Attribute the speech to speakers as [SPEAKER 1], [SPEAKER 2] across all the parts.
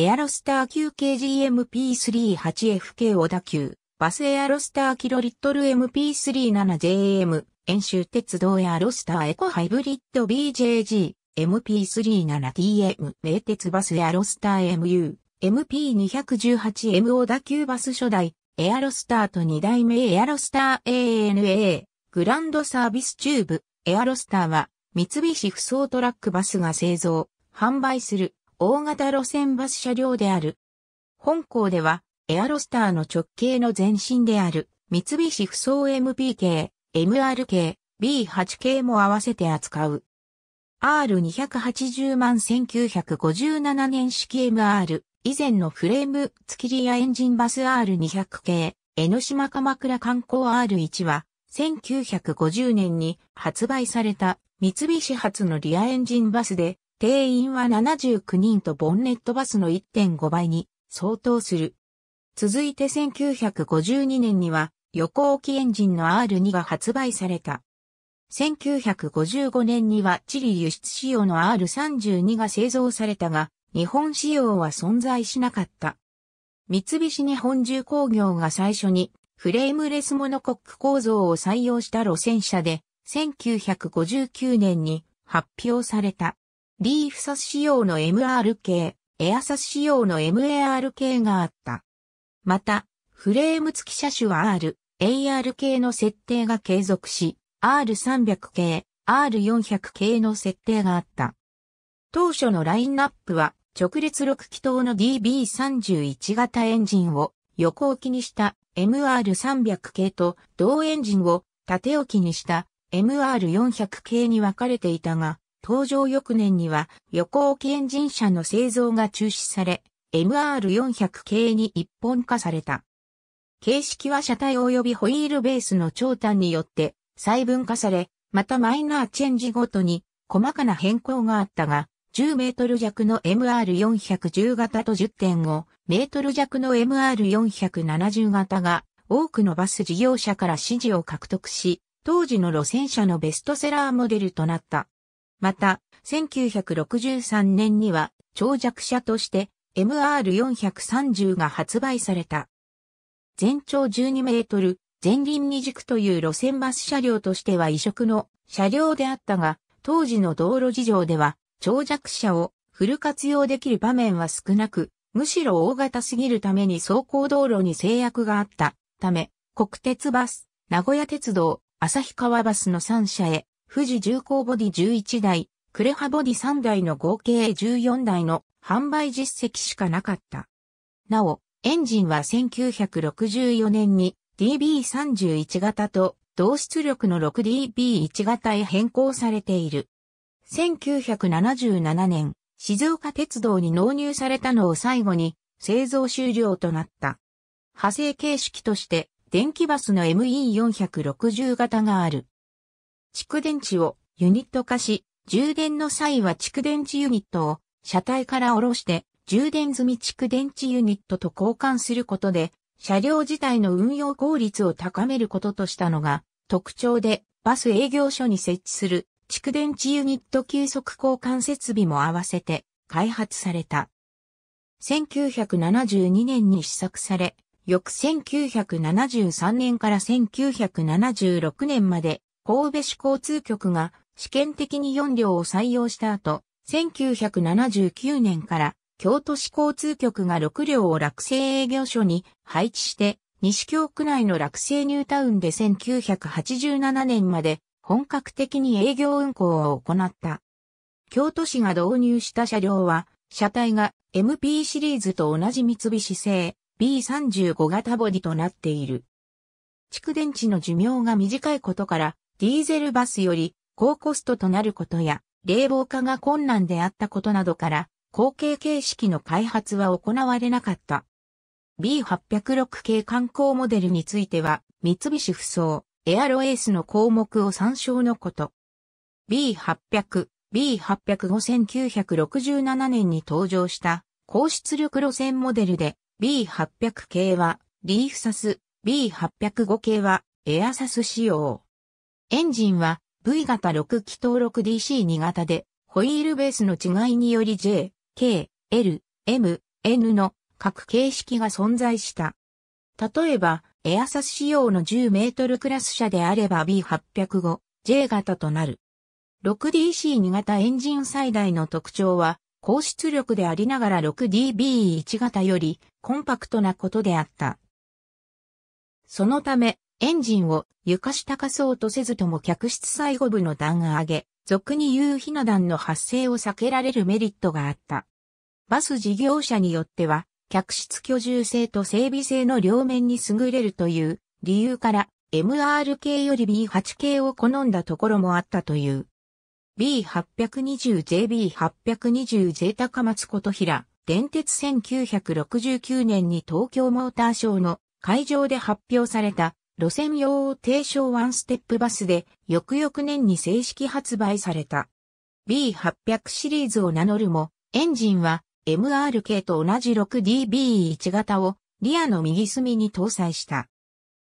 [SPEAKER 1] エアロスター級 KGMP38FK 小田急、バスエアロスターキロリットル MP37JM、演習鉄道エアロスターエコハイブリッド BJG、MP37TM、名鉄バスエアロスター MU、MP218M 小田急バス初代、エアロスターと2代目エアロスター ANA、グランドサービスチューブ、エアロスターは、三菱不走トラックバスが製造、販売する、大型路線バス車両である。本校では、エアロスターの直径の前身である、三菱不走 MP 系、MR 系、B8 系も合わせて扱う。R280 万1957年式 MR、以前のフレーム付きリアエンジンバス R200 系、江ノ島鎌倉観光 R1 は、1950年に発売された三菱発のリアエンジンバスで、定員は79人とボンネットバスの1.5倍に相当する。続いて1952年には横置きエンジンの R2 が発売された。1955年にはチリ輸出仕様の R32 が製造されたが、日本仕様は存在しなかった。三菱日本重工業が最初にフレームレスモノコック構造を採用した路線車で1959年に発表された。リーフサス仕様の MRK、エアサス仕様の MARK があった。また、フレーム付き車種は R、AR 系の設定が継続し、R300 系、R400 系の設定があった。当初のラインナップは、直列6気筒の DB31 型エンジンを横置きにした MR300 系と同エンジンを縦置きにした MR400 系に分かれていたが、登場翌年には横置きエンジン車の製造が中止され、MR400 系に一本化された。形式は車体及びホイールベースの長短によって細分化され、またマイナーチェンジごとに細かな変更があったが、10メートル弱の MR410 型と10.5メートル弱の MR470 型が多くのバス事業者から支持を獲得し、当時の路線車のベストセラーモデルとなった。また、1963年には長尺車として MR430 が発売された。全長12メートル、前輪二軸という路線バス車両としては異色の車両であったが、当時の道路事情では長尺車をフル活用できる場面は少なく、むしろ大型すぎるために走行道路に制約があったため、国鉄バス、名古屋鉄道、旭川バスの3社へ富士重工ボディ11台、クレハボディ3台の合計14台の販売実績しかなかった。なお、エンジンは1964年に DB31 型と同出力の 6DB1 型へ変更されている。1977年、静岡鉄道に納入されたのを最後に製造終了となった。派生形式として電気バスの ME460 型がある。蓄電池をユニット化し、充電の際は蓄電池ユニットを車体から下ろして充電済み蓄電池ユニットと交換することで車両自体の運用効率を高めることとしたのが特徴でバス営業所に設置する蓄電池ユニット急速交換設備も合わせて開発された。1972年に試作され、翌1973年から1976年まで神戸市交通局が試験的に4両を採用した後、1979年から京都市交通局が6両を落成営業所に配置して、西京区内の落成ニュータウンで1987年まで本格的に営業運行を行った。京都市が導入した車両は、車体が MP シリーズと同じ三菱製 B35 型ボディとなっている。蓄電池の寿命が短いことから、ディーゼルバスより高コストとなることや、冷房化が困難であったことなどから、後継形式の開発は行われなかった。B806 系観光モデルについては、三菱不走、エアロエースの項目を参照のこと。B800、B805-1967 年に登場した高出力路線モデルで B800 系はリーフサス、B805 系はエアサス仕様。エンジンは V 型6気筒 6DC2 型で、ホイールベースの違いにより J、K、L、M、N の各形式が存在した。例えば、エアサス仕様の10メートルクラス車であれば B805、J 型となる。6DC2 型エンジン最大の特徴は、高出力でありながら 6DB1 型よりコンパクトなことであった。そのため、エンジンを床下化そうとせずとも客室最後部の段上げ、俗に言う火の段の発生を避けられるメリットがあった。バス事業者によっては、客室居住性と整備性の両面に優れるという理由から MR 系より B8 系を好んだところもあったという。B820J、B820J 高松琴平、電鉄1969年に東京モーターショーの会場で発表された路線用を提唱ワンステップバスで、翌々年に正式発売された。B800 シリーズを名乗るも、エンジンは MR 系と同じ 6DB1 型をリアの右隅に搭載した。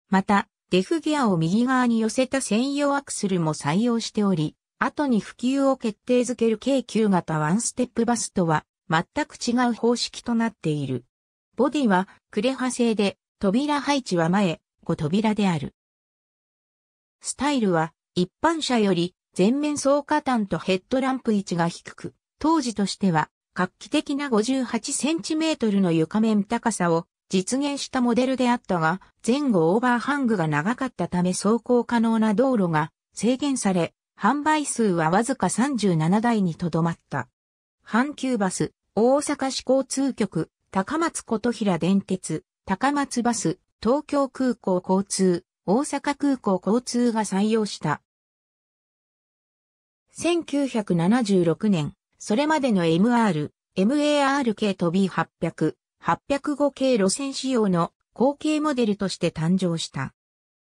[SPEAKER 1] また、デフギアを右側に寄せた専用アクセルも採用しており、後に普及を決定づける k 9型ワンステップバスとは全く違う方式となっている。ボディはクレハ製で、扉配置は前、5扉である。スタイルは一般車より全面走加端とヘッドランプ位置が低く、当時としては画期的な 58cm の床面高さを実現したモデルであったが、前後オーバーハングが長かったため走行可能な道路が制限され、販売数はわずか37台にとどまった。阪急バス、大阪市交通局、高松琴平電鉄、高松バス、東京空港交通、大阪空港交通が採用した。1976年、それまでの MR、MAR 系と B800、805系路線仕様の後継モデルとして誕生した。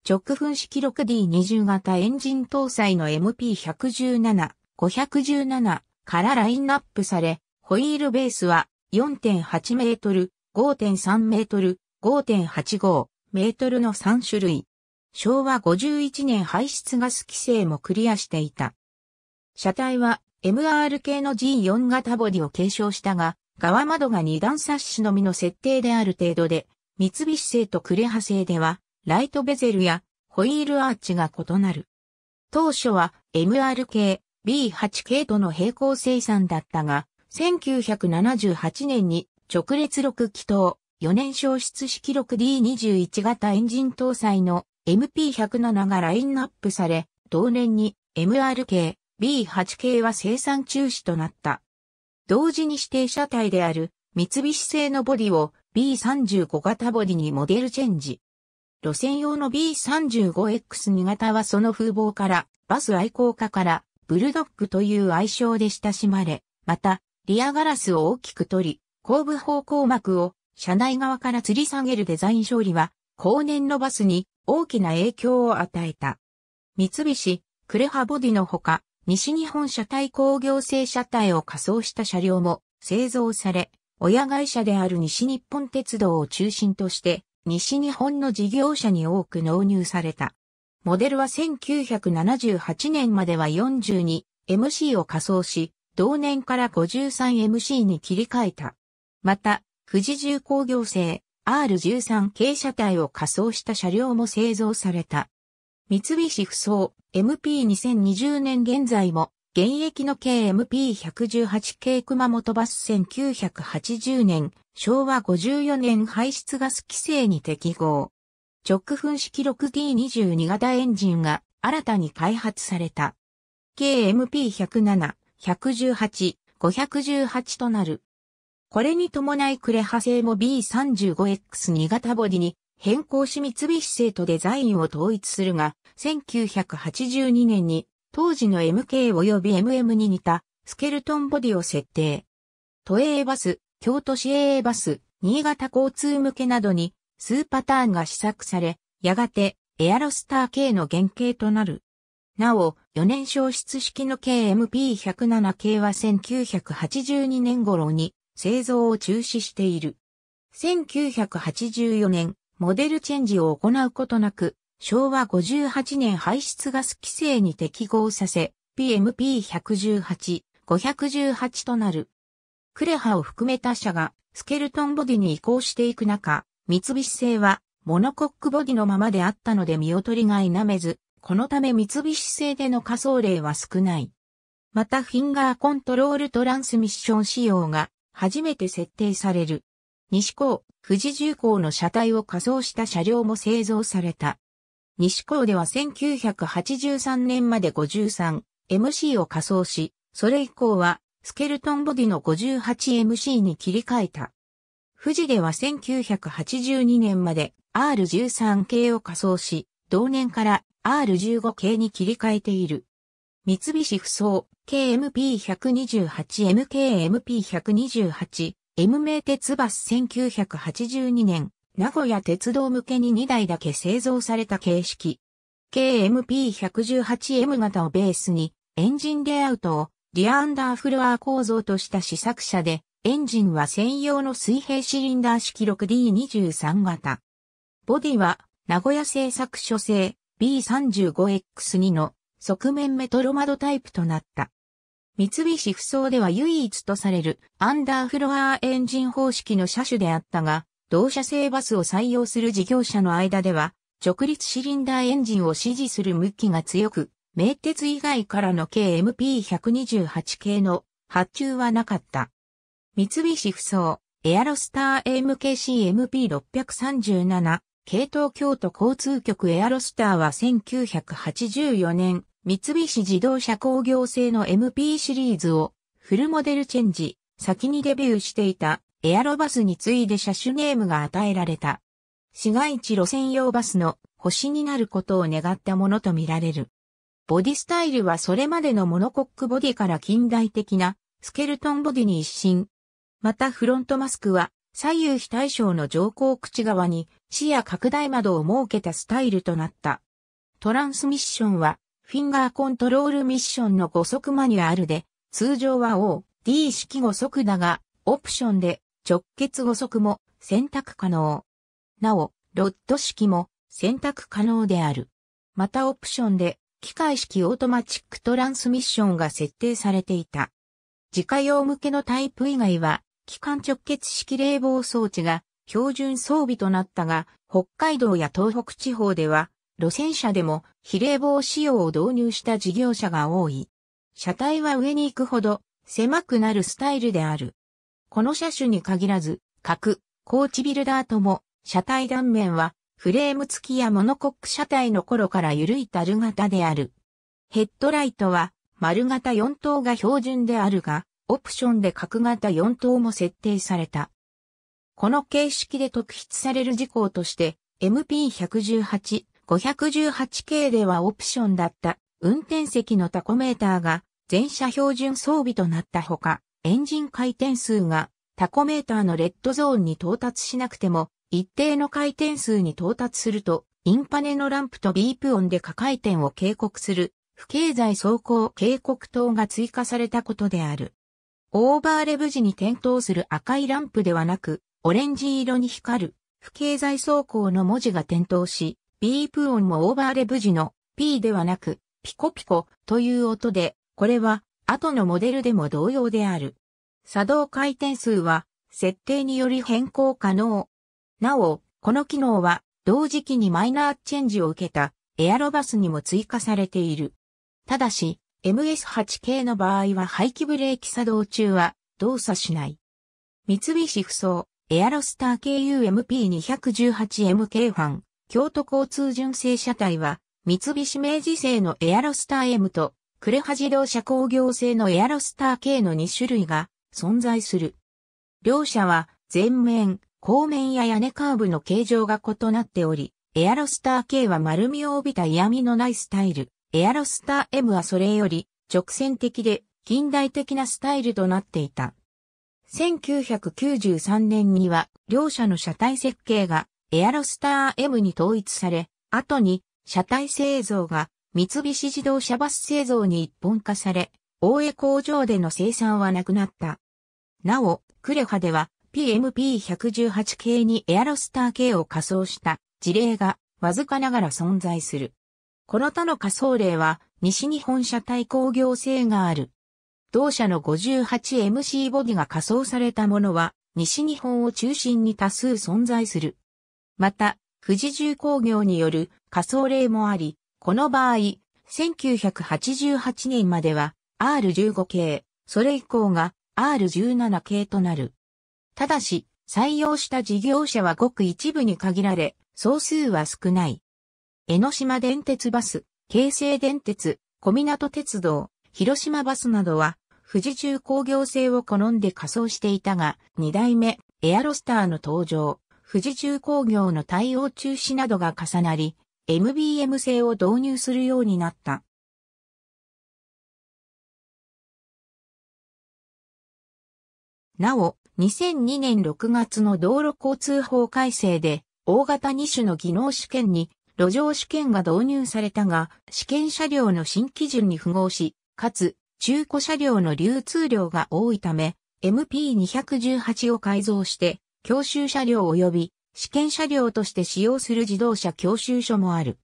[SPEAKER 1] 直噴式 6D20 型エンジン搭載の MP117、517からラインナップされ、ホイールベースは4.8メートル、5.3メートル、5.85メートルの3種類。昭和51年排出ガス規制もクリアしていた。車体は MR 系の G4 型ボディを継承したが、側窓が二段サッシのみの設定である程度で、三菱製とクレハ製では、ライトベゼルやホイールアーチが異なる。当初は MR 系 B8 系との並行生産だったが、1978年に直列6気筒4年消失式録 d 2 1型エンジン搭載の MP107 がラインナップされ、同年に MRK、B8 系は生産中止となった。同時に指定車体である三菱製のボディを B35 型ボディにモデルチェンジ。路線用の B35X2 型はその風貌から、バス愛好家から、ブルドッグという愛称で親しまれ、また、リアガラスを大きく取り、後部方向膜を車内側から吊り下げるデザイン勝利は、後年のバスに大きな影響を与えた。三菱、クレハボディのほか、西日本車体工業製車体を仮装した車両も製造され、親会社である西日本鉄道を中心として、西日本の事業者に多く納入された。モデルは1978年までは 42MC を仮装し、同年から 53MC に切り替えた。また、富士重工業製 R13 系車体を仮装した車両も製造された。三菱不装 MP2020 年現在も現役の KMP118 系熊本バス1980年、昭和54年排出ガス規制に適合。直噴式 6D22 型エンジンが新たに開発された。KMP107、118、518となるこれに伴いクレハ製も B35X2 型ボディに変更し三菱製とデザインを統一するが、1982年に当時の MK 及び MM に似たスケルトンボディを設定。都営バス、京都市営バス、新潟交通向けなどに数パターンが試作され、やがてエアロスター系の原型となる。なお、4年消失式の KMP107 系は1982年頃に製造を中止している。1984年、モデルチェンジを行うことなく、昭和58年排出ガス規制に適合させ、PMP118、518となる。クレハを含めた社がスケルトンボディに移行していく中、三菱製はモノコックボディのままであったので見劣りが否めず、このため三菱製での仮想例は少ない。またフィンガーコントロールトランスミッション仕様が初めて設定される。西港、富士重工の車体を仮装した車両も製造された。西港では1983年まで 53MC を仮装し、それ以降はスケルトンボディの 58MC に切り替えた。富士では1982年まで R13 系を仮装し、同年から R15 系に切り替えている。三菱不走、KMP128、MKMP128、M 名鉄バス1982年、名古屋鉄道向けに2台だけ製造された形式。KMP118M 型をベースに、エンジンレイアウトをリアアンダーフルアー構造とした試作車で、エンジンは専用の水平シリンダー式 6D23 型。ボディは、名古屋製作所製 B35X2 の側面メトロ窓タイプとなった。三菱不装では唯一とされるアンダーフロアエンジン方式の車種であったが、同社製バスを採用する事業者の間では、直立シリンダーエンジンを支持する向きが強く、名鉄以外からの KMP128 系の発注はなかった。三菱不装、エアロスター AMKCMP637、系統京都交通局エアロスターは1984年、三菱自動車工業製の MP シリーズをフルモデルチェンジ、先にデビューしていたエアロバスに次いで車種ネームが与えられた。市街地路線用バスの星になることを願ったものとみられる。ボディスタイルはそれまでのモノコックボディから近代的なスケルトンボディに一新。またフロントマスクは左右非対称の乗降口側に視野拡大窓を設けたスタイルとなった。トランスミッションはフィンガーコントロールミッションの5速マニュアルで、通常は O、D 式5速だが、オプションで直結5速も選択可能。なお、ロッド式も選択可能である。またオプションで機械式オートマチックトランスミッションが設定されていた。自家用向けのタイプ以外は、機関直結式冷房装置が標準装備となったが、北海道や東北地方では路線車でも比例防仕様を導入した事業者が多い。車体は上に行くほど狭くなるスタイルである。この車種に限らず、各、コーチビルダーとも、車体断面はフレーム付きやモノコック車体の頃から緩い樽型である。ヘッドライトは丸型4等が標準であるが、オプションで角型4等も設定された。この形式で特筆される事項として、MP118 518系ではオプションだった運転席のタコメーターが全車標準装備となったほか、エンジン回転数がタコメーターのレッドゾーンに到達しなくても、一定の回転数に到達すると、インパネのランプとビープ音で下回転を警告する、不経済走行警告灯が追加されたことである。オーバーレブ時に点灯する赤いランプではなく、オレンジ色に光る、不経済走行の文字が点灯し、ビープ音もオーバーレブ時の P ではなく、ピコピコという音で、これは後のモデルでも同様である。作動回転数は設定により変更可能。なお、この機能は同時期にマイナーチェンジを受けたエアロバスにも追加されている。ただし、MS8 k の場合は排気ブレーキ作動中は動作しない。三菱不走エアロスター KUMP218MK ファン京都交通純正車体は、三菱明治製のエアロスター M と、クレハ自動車工業製のエアロスター K の2種類が存在する。両車は、前面、後面や屋根カーブの形状が異なっており、エアロスター K は丸みを帯びた嫌味のないスタイル、エアロスター M はそれより直線的で近代的なスタイルとなっていた。1993年には両社の車体設計がエアロスター M に統一され、後に車体製造が三菱自動車バス製造に一本化され、大江工場での生産はなくなった。なお、クレハでは PMP118 系にエアロスター系を仮装した事例がわずかながら存在する。この他の仮想例は西日本車体工業製がある。同社の 58MC ボディが仮装されたものは西日本を中心に多数存在する。また、富士重工業による仮想例もあり、この場合、1988年までは R15 系、それ以降が R17 系となる。ただし、採用した事業者はごく一部に限られ、総数は少ない。江ノ島電鉄バス、京成電鉄、小港鉄道、広島バスなどは、富士重工業製を好んで仮装していたが、2代目、エアロスターの登場、富士重工業の対応中止などが重なり、MBM 製を導入するようになった。なお、2002年6月の道路交通法改正で、大型2種の技能試験に路上試験が導入されたが、試験車両の新基準に符合し、かつ、中古車両の流通量が多いため、MP218 を改造して、教習車両及び試験車両として使用する自動車教習所もある。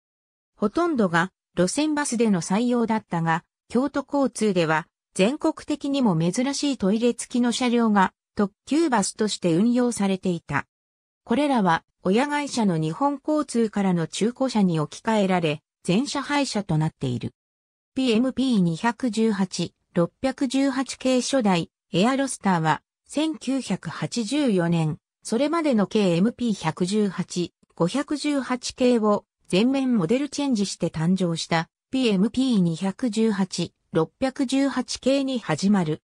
[SPEAKER 1] ほとんどが路線バスでの採用だったが、京都交通では全国的にも珍しいトイレ付きの車両が特急バスとして運用されていた。これらは親会社の日本交通からの中古車に置き換えられ、全車廃車となっている。PMP218、618系初代エアロスターは1984年それまでの KMP118、518系を全面モデルチェンジして誕生した PMP218、618系に始まる。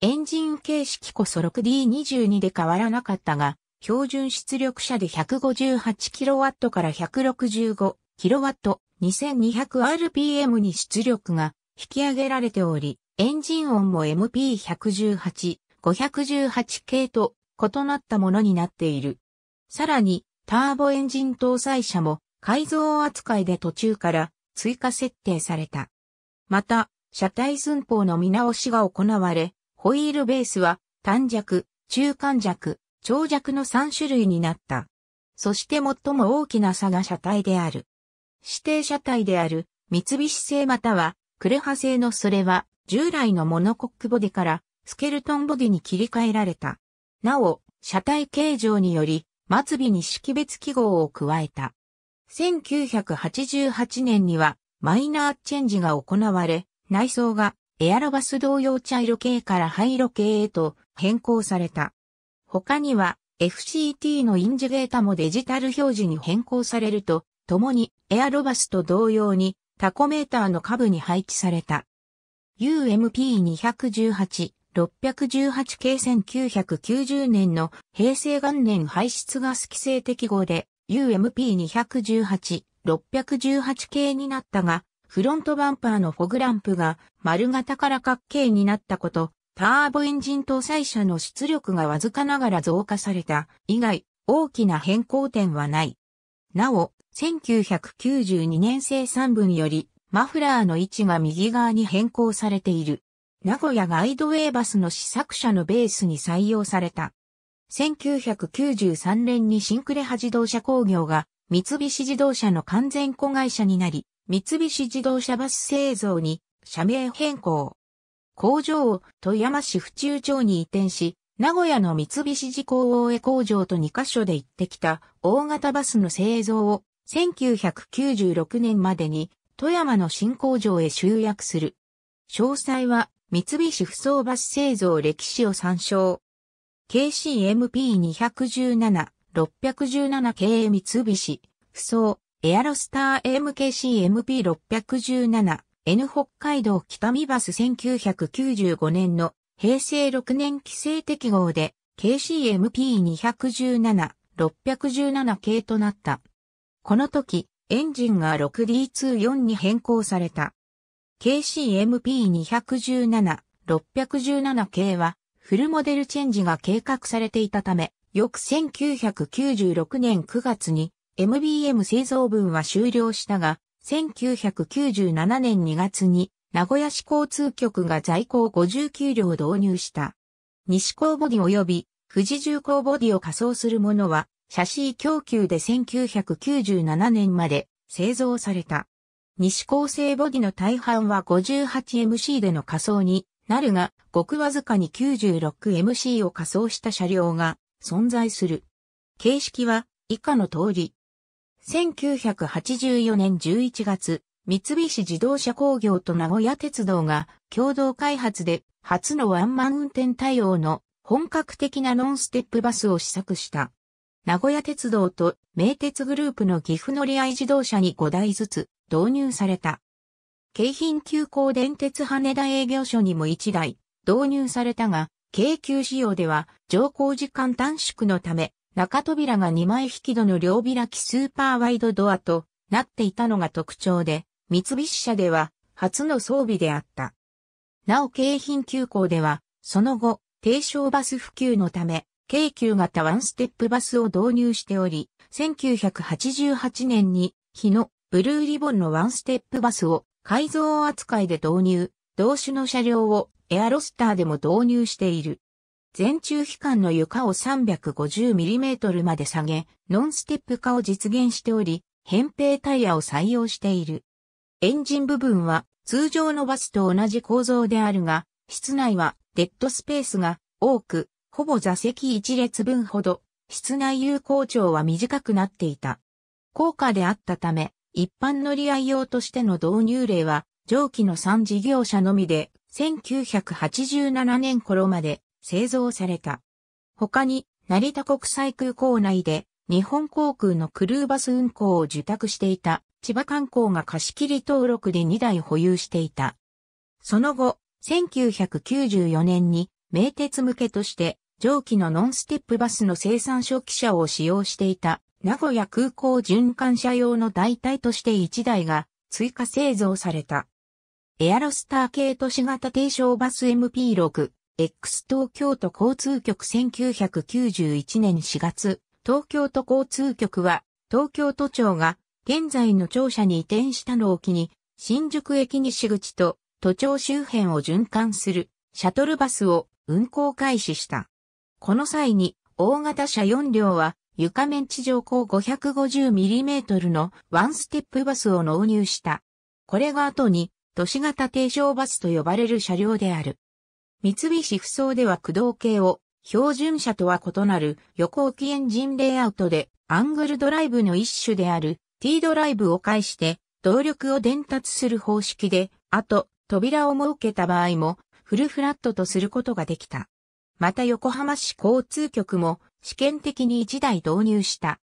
[SPEAKER 1] エンジン形式こそ 6D22 で変わらなかったが、標準出力車で 158kW から 165kW2200rpm に出力が引き上げられており、エンジン音も MP118、518系と異なったものになっている。さらに、ターボエンジン搭載車も改造扱いで途中から追加設定された。また、車体寸法の見直しが行われ、ホイールベースは短弱、中間弱、長弱の3種類になった。そして最も大きな差が車体である。指定車体である三菱製またはクレハ製のそれは従来のモノコックボディからスケルトンボディに切り替えられた。なお、車体形状により、末尾に識別記号を加えた。1988年には、マイナーチェンジが行われ、内装がエアロバス同様茶色系から灰色系へと変更された。他には FCT のインジュゲータもデジタル表示に変更されると、共にエアロバスと同様にタコメーターの下部に配置された。UMP218 618系1990年の平成元年排出ガス規制適合で UMP218、618系になったが、フロントバンパーのフォグランプが丸型から角形になったこと、ターボエンジン搭載車の出力がわずかながら増加された以外、大きな変更点はない。なお、1992年生産分より、マフラーの位置が右側に変更されている。名古屋ガイドウェイバスの試作車のベースに採用された。1993年にシンクレハ自動車工業が三菱自動車の完全子会社になり、三菱自動車バス製造に社名変更。工場を富山市府中町に移転し、名古屋の三菱自工大江工場と2カ所で行ってきた大型バスの製造を1996年までに富山の新工場へ集約する。詳細は三菱不走バス製造歴史を参照。KCMP217、617系三菱、不走エアロスター MKCMP617、N 北海道北見バス1995年の平成6年規制適合で KCMP217、617系となった。この時、エンジンが 6D24 に変更された。KCMP217、617系は、フルモデルチェンジが計画されていたため、翌1996年9月に MBM 製造分は終了したが、1997年2月に名古屋市交通局が在庫を59両導入した。西高ボディ及び富士重工ボディを仮装するものは、シャシー供給で1997年まで製造された。西高生ボディの大半は 58MC での仮装になるが、ごくわずかに 96MC を仮装した車両が存在する。形式は以下の通り。1984年11月、三菱自動車工業と名古屋鉄道が共同開発で初のワンマン運転対応の本格的なノンステップバスを試作した。名古屋鉄道と名鉄グループの岐阜乗り合い自動車に5台ずつ導入された。京浜急行電鉄羽田営業所にも1台導入されたが、京急仕様では乗降時間短縮のため、中扉が2枚引き戸の両開きスーパーワイドドアとなっていたのが特徴で、三菱車では初の装備であった。なお京浜急行では、その後、低床バス普及のため、京急型ワンステップバスを導入しており、1988年に日のブルーリボンのワンステップバスを改造扱いで導入、同種の車両をエアロスターでも導入している。全中機間の床を 350mm まで下げ、ノンステップ化を実現しており、扁平タイヤを採用している。エンジン部分は通常のバスと同じ構造であるが、室内はデッドスペースが多く、ほぼ座席一列分ほど、室内有効長は短くなっていた。高価であったため、一般乗り合い用としての導入例は、上記の3事業者のみで、1987年頃まで製造された。他に、成田国際空港内で、日本航空のクルーバス運行を受託していた、千葉観光が貸切登録で2台保有していた。その後、1994年に、名鉄向けとして、蒸気のノンステップバスの生産初期車を使用していた名古屋空港循環車用の代替として1台が追加製造された。エアロスター系都市型低床バス MP6、X 東京都交通局1991年4月、東京都交通局は東京都庁が現在の庁舎に移転したのを機に、新宿駅西口と都庁周辺を循環するシャトルバスを運行開始した。この際に、大型車4両は床面地上高 550mm のワンステップバスを納入した。これが後に都市型低床バスと呼ばれる車両である。三菱不走では駆動系を標準車とは異なる横置きエンジンレイアウトでアングルドライブの一種である T ドライブを介して動力を伝達する方式で、あと扉を設けた場合もフルフラットとすることができた。また横浜市交通局も試験的に1台導入した。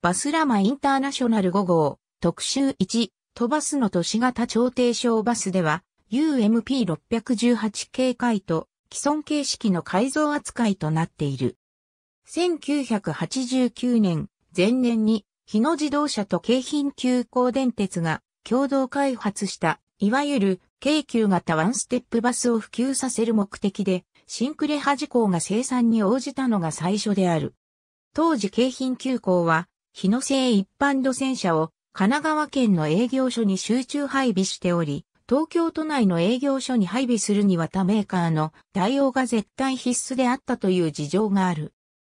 [SPEAKER 1] バスラマインターナショナル5号、特集1、都バスの都市型調停小バスでは、UMP618 系回と既存形式の改造扱いとなっている。1989年、前年に、日野自動車と京浜急行電鉄が共同開発した、いわゆる京急型ワンステップバスを普及させる目的で、シンクレハ事項が生産に応じたのが最初である。当時京浜急行は、日野製一般路線車を神奈川県の営業所に集中配備しており、東京都内の営業所に配備するには他メーカーの対応が絶対必須であったという事情がある。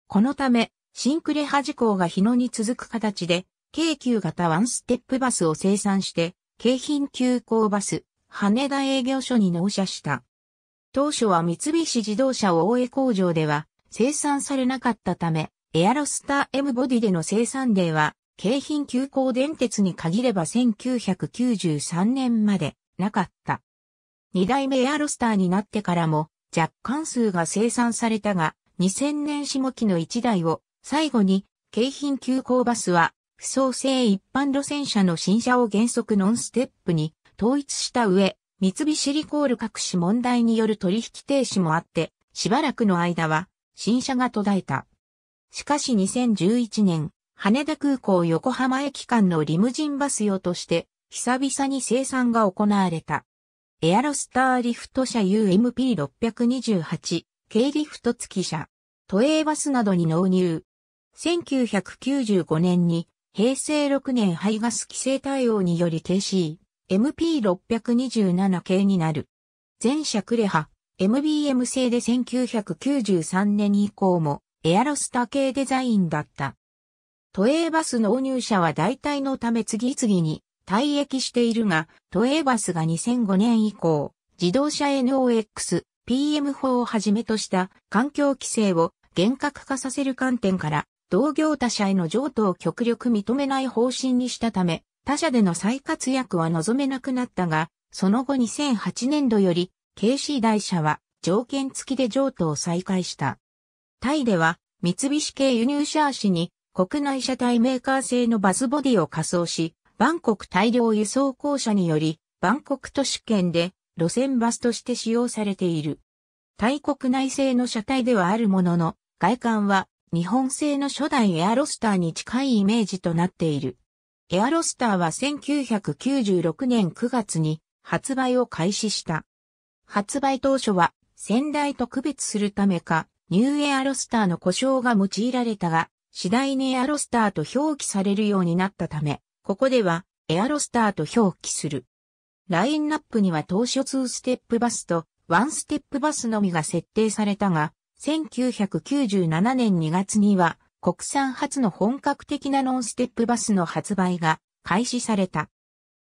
[SPEAKER 1] このため、シンクレハ事項が日野に続く形で、京急型ワンステップバスを生産して、京浜急行バス、羽田営業所に納車した。当初は三菱自動車大江工場では生産されなかったため、エアロスター M ボディでの生産例は、京浜急行電鉄に限れば1993年までなかった。二代目エアロスターになってからも若干数が生産されたが、2000年下期の1台を最後に京浜急行バスは不創性一般路線車の新車を原則ノンステップに統一した上、三菱リコール各種問題による取引停止もあって、しばらくの間は、新車が途絶えた。しかし2011年、羽田空港横浜駅間のリムジンバス用として、久々に生産が行われた。エアロスターリフト車 UMP628、軽リフト付き車、都営バスなどに納入。1995年に、平成6年排ガス規制対応により停止。MP627 系になる。全車クレハ、MBM 製で1993年以降もエアロスタ系デザインだった。都営バス納入者は代替のため次々に退役しているが、都営バスが2005年以降、自動車 NOX、PM4 をはじめとした環境規制を厳格化させる観点から、同業他社への譲渡を極力認めない方針にしたため、他社での再活躍は望めなくなったが、その後2008年度より、KC 台社は条件付きで譲渡を再開した。タイでは、三菱系輸入車足に国内車体メーカー製のバズボディを仮装し、バンコク大量輸送公社により、バンコク都市圏で路線バスとして使用されている。タイ国内製の車体ではあるものの、外観は日本製の初代エアロスターに近いイメージとなっている。エアロスターは1996年9月に発売を開始した。発売当初は先代と区別するためか、ニューエアロスターの故障が用いられたが、次第にエアロスターと表記されるようになったため、ここではエアロスターと表記する。ラインナップには当初2ステップバスと1ステップバスのみが設定されたが、1997年2月には国産初の本格的なノンステップバスの発売が開始された。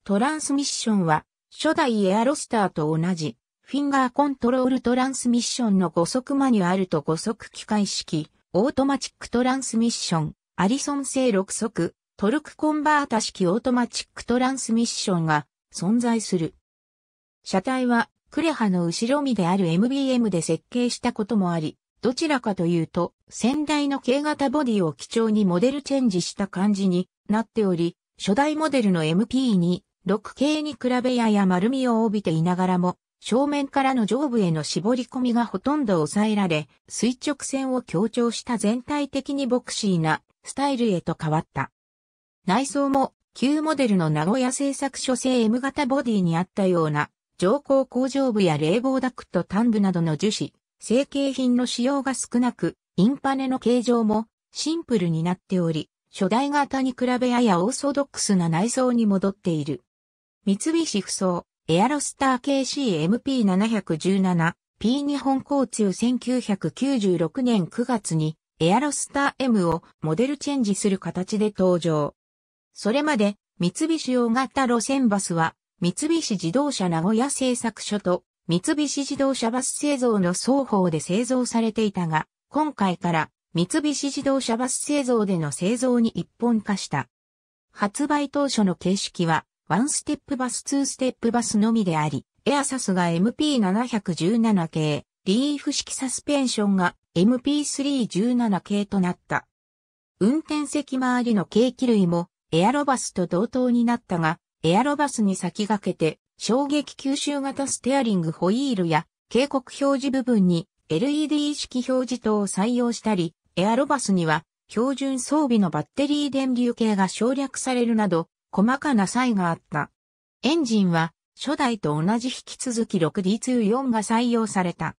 [SPEAKER 1] トランスミッションは初代エアロスターと同じフィンガーコントロールトランスミッションの5速マニュアルと5速機械式オートマチックトランスミッションアリソン製6速トルクコンバータ式オートマチックトランスミッションが存在する。車体はクレハの後ろ身である MBM で設計したこともあり、どちらかというと、先代の K 型ボディを基調にモデルチェンジした感じになっており、初代モデルの MP2、6系に比べやや丸みを帯びていながらも、正面からの上部への絞り込みがほとんど抑えられ、垂直線を強調した全体的にボクシーなスタイルへと変わった。内装も旧モデルの名古屋製作所製 M 型ボディにあったような、上高工場部や冷房ダクト端部などの樹脂、成形品の使用が少なく、インパネの形状もシンプルになっており、初代型に比べややオーソドックスな内装に戻っている。三菱不装、エアロスター KCMP717、P 日本交通1996年9月にエアロスター M をモデルチェンジする形で登場。それまで三菱大型路線バスは三菱自動車名古屋製作所と三菱自動車バス製造の双方で製造されていたが、今回から三菱自動車バス製造での製造に一本化した。発売当初の形式は、ワンステップバス、ツーステップバスのみであり、エアサスが MP717 系、リーフ式サスペンションが MP317 系となった。運転席周りの計器類もエアロバスと同等になったが、エアロバスに先駆けて衝撃吸収型ステアリングホイールや警告表示部分に LED 式表示灯を採用したり、エアロバスには標準装備のバッテリー電流計が省略されるなど、細かな差異があった。エンジンは初代と同じ引き続き 6D24 が採用された。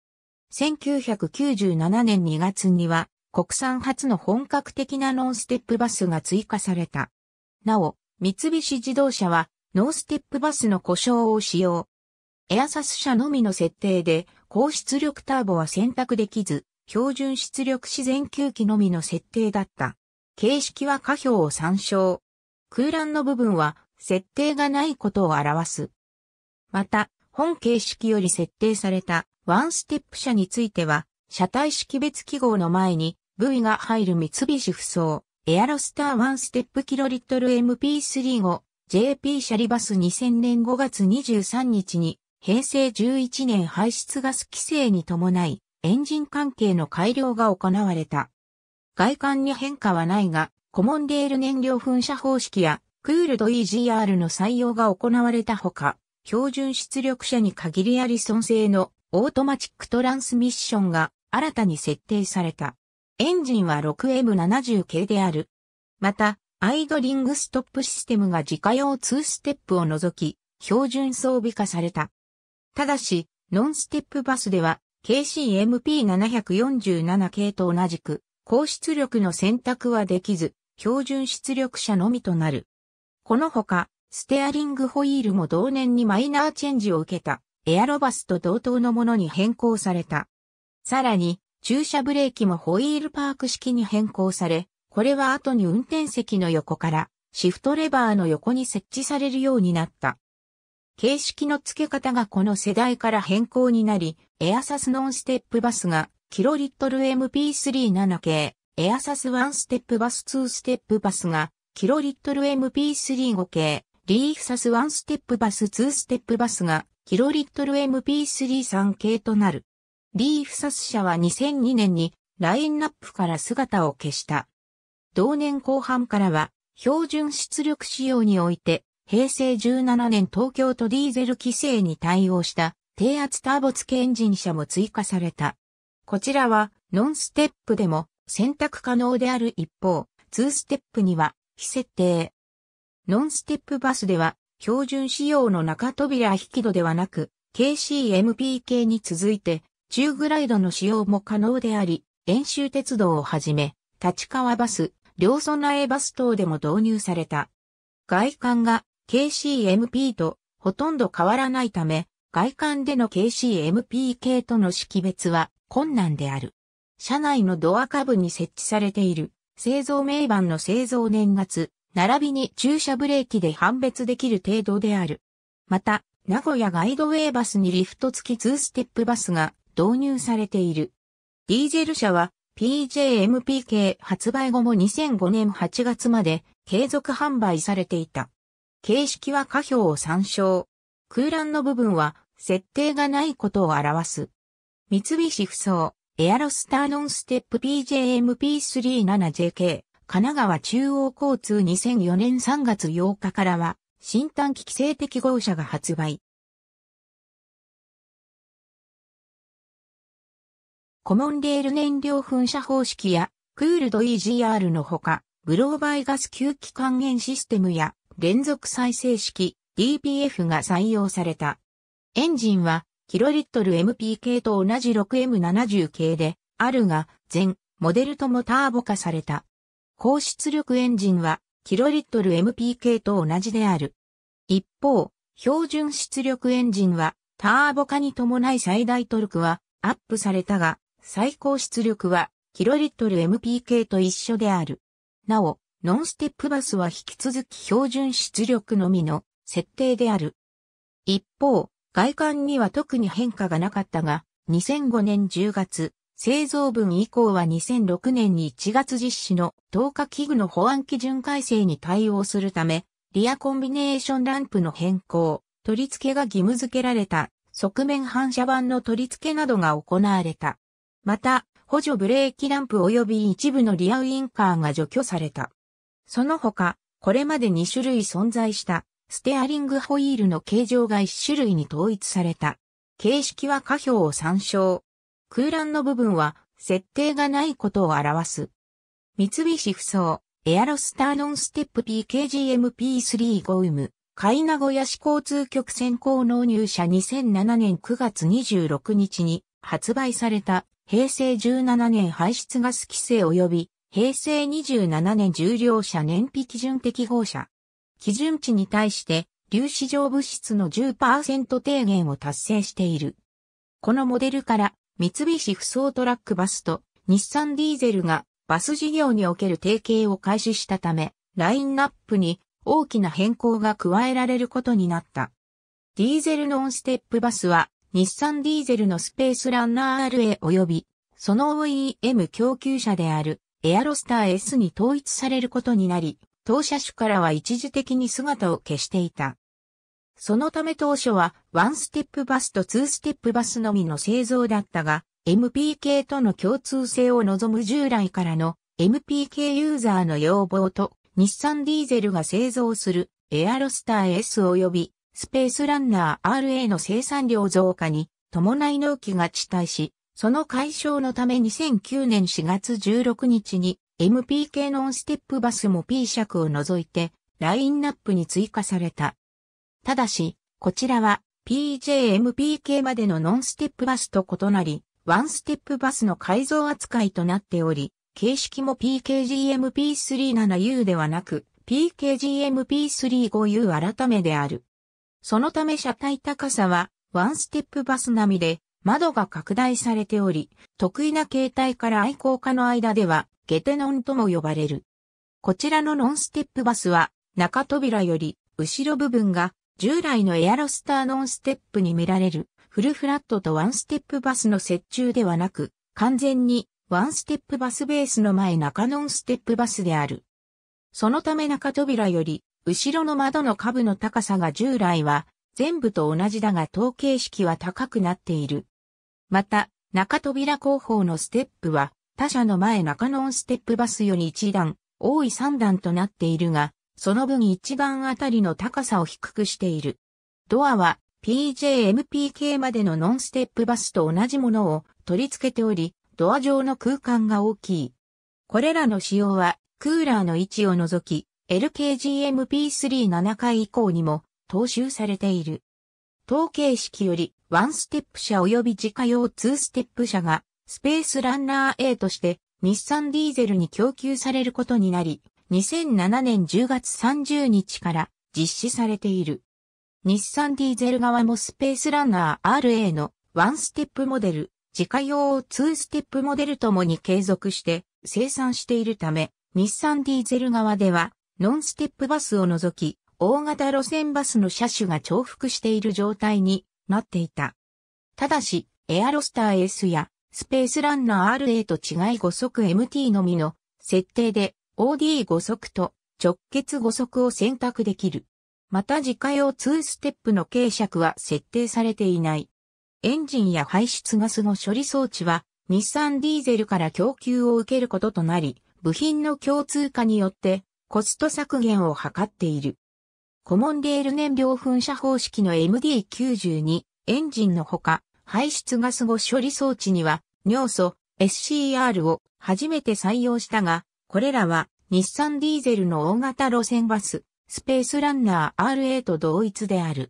[SPEAKER 1] 1997年2月には国産初の本格的なノンステップバスが追加された。なお、三菱自動車はノーステップバスの故障を使用。エアサス車のみの設定で、高出力ターボは選択できず、標準出力自然吸気のみの設定だった。形式は下表を参照。空欄の部分は、設定がないことを表す。また、本形式より設定されたワンステップ車については、車体識別記号の前に V が入る三菱不走エアロスターワンステップキロリットル m p 3を、JP シャリバス2000年5月23日に平成11年排出ガス規制に伴いエンジン関係の改良が行われた。外観に変化はないが、コモンレール燃料噴射方式やクールド EGR の採用が行われたほか、標準出力車に限りあり損性のオートマチックトランスミッションが新たに設定された。エンジンは 6M70 系である。また、アイドリングストップシステムが自家用2ステップを除き、標準装備化された。ただし、ノンステップバスでは、KCMP747 系と同じく、高出力の選択はできず、標準出力車のみとなる。このほか、ステアリングホイールも同年にマイナーチェンジを受けた、エアロバスと同等のものに変更された。さらに、駐車ブレーキもホイールパーク式に変更され、これは後に運転席の横からシフトレバーの横に設置されるようになった。形式の付け方がこの世代から変更になり、エアサスノンステップバスがキロリットル MP37 系、エアサスワンステップバスツーステップバスがキロリットル MP35 系、リーフサスワンステップバスツーステップバスがキロリットル MP33 系となる。リーフサス社は2002年にラインナップから姿を消した。同年後半からは、標準出力仕様において、平成17年東京都ディーゼル規制に対応した低圧ターボ付きエンジン車も追加された。こちらはノンステップでも選択可能である一方、ツーステップには非設定。ノンステップバスでは標準仕様の中扉引き戸ではなく KCMP 系に続いて中グライドの使用も可能であり、遠州鉄道をはじめ、立川バス、両備 A バス等でも導入された。外観が KCMP とほとんど変わらないため、外観での KCMP 系との識別は困難である。車内のドア下部に設置されている製造名板の製造年月、並びに駐車ブレーキで判別できる程度である。また、名古屋ガイドウェイバスにリフト付き2ステップバスが導入されている。ディーゼル車は PJMPK 発売後も2005年8月まで継続販売されていた。形式は下表を参照。空欄の部分は設定がないことを表す。三菱不走、エアロスターノンステップ PJMP37JK、神奈川中央交通2004年3月8日からは、新短期規制適合車が発売。コモンレール燃料噴射方式や、クールド EGR のほか、ブローバイガス吸気還元システムや、連続再生式 DPF が採用された。エンジンは、キロリットル MP k と同じ 6M70 系で、あるが、全、モデルともターボ化された。高出力エンジンは、キロリットル MP k と同じである。一方、標準出力エンジンは、ターボ化に伴い最大トルクは、アップされたが、最高出力はキロリットル MPK と一緒である。なお、ノンステップバスは引き続き標準出力のみの設定である。一方、外観には特に変化がなかったが、2005年10月、製造分以降は2006年に1月実施の透過器具の保安基準改正に対応するため、リアコンビネーションランプの変更、取り付けが義務付けられた、側面反射板の取り付けなどが行われた。また、補助ブレーキランプ及び一部のリアウインカーが除去された。その他、これまで2種類存在したステアリングホイールの形状が1種類に統一された。形式は下表を参照。空欄の部分は設定がないことを表す。三菱不走、エアロスターノンステップ PKGMP3 ウム、海名古屋市交通局先行納入者2007年9月26日に発売された平成17年排出ガス規制及び平成27年重量車燃費基準適合車。基準値に対して粒子状物質の10%低減を達成している。このモデルから三菱不走トラックバスと日産ディーゼルがバス事業における提携を開始したため、ラインナップに大きな変更が加えられることになった。ディーゼルノンステップバスは日産ディーゼルのスペースランナー RA 及び、その OEM 供給者であるエアロスター S に統一されることになり、当社種からは一時的に姿を消していた。そのため当初は、ワンステップバスとツーステップバスのみの製造だったが、MPK との共通性を望む従来からの MPK ユーザーの要望と、日産ディーゼルが製造するエアロスター S 及びスペースランナー RA の生産量増加に伴い納期が遅滞し、その解消のため2009年4月16日に MPK ノンステップバスも P 尺を除いてラインナップに追加された。ただし、こちらは PJMPK までのノンステップバスと異なり、ワンステップバスの改造扱いとなっており、形式も PKGMP37U ではなく、PKGMP35U 改めである。そのため車体高さはワンステップバス並みで窓が拡大されており、得意な形態から愛好家の間ではゲテノンとも呼ばれる。こちらのノンステップバスは中扉より後ろ部分が従来のエアロスターノンステップに見られるフルフラットとワンステップバスの接中ではなく完全にワンステップバスベースの前中ノンステップバスである。そのため中扉より後ろの窓の下部の高さが従来は全部と同じだが統計式は高くなっている。また、中扉後方のステップは他社の前中ノンステップバスより1段、多い3段となっているが、その分一番あたりの高さを低くしている。ドアは PJMPK までのノンステップバスと同じものを取り付けており、ドア上の空間が大きい。これらの仕様はクーラーの位置を除き、LKGMP37 回以降にも踏襲されている。統計式よりワンステップ車及び自家用2ステップ車がスペースランナー A として日産ディーゼルに供給されることになり、2007年10月30日から実施されている。日産ディーゼル側もスペースランナー RA のワンステップモデル、自家用2ステップモデルともに継続して生産しているため、日産ディーゼル側ではノンステップバスを除き、大型路線バスの車種が重複している状態になっていた。ただし、エアロスター S やスペースランナー RA と違い5速 MT のみの設定で OD5 速と直結5速を選択できる。また自家用2ステップの傾斜は設定されていない。エンジンや排出ガスの処理装置は日産ディーゼルから供給を受けることとなり、部品の共通化によってコスト削減を図っている。コモンレール燃料噴射方式の MD92 エンジンのほか、排出ガス後処理装置には、尿素 SCR を初めて採用したが、これらは日産ディーゼルの大型路線バス、スペースランナー RA と同一である。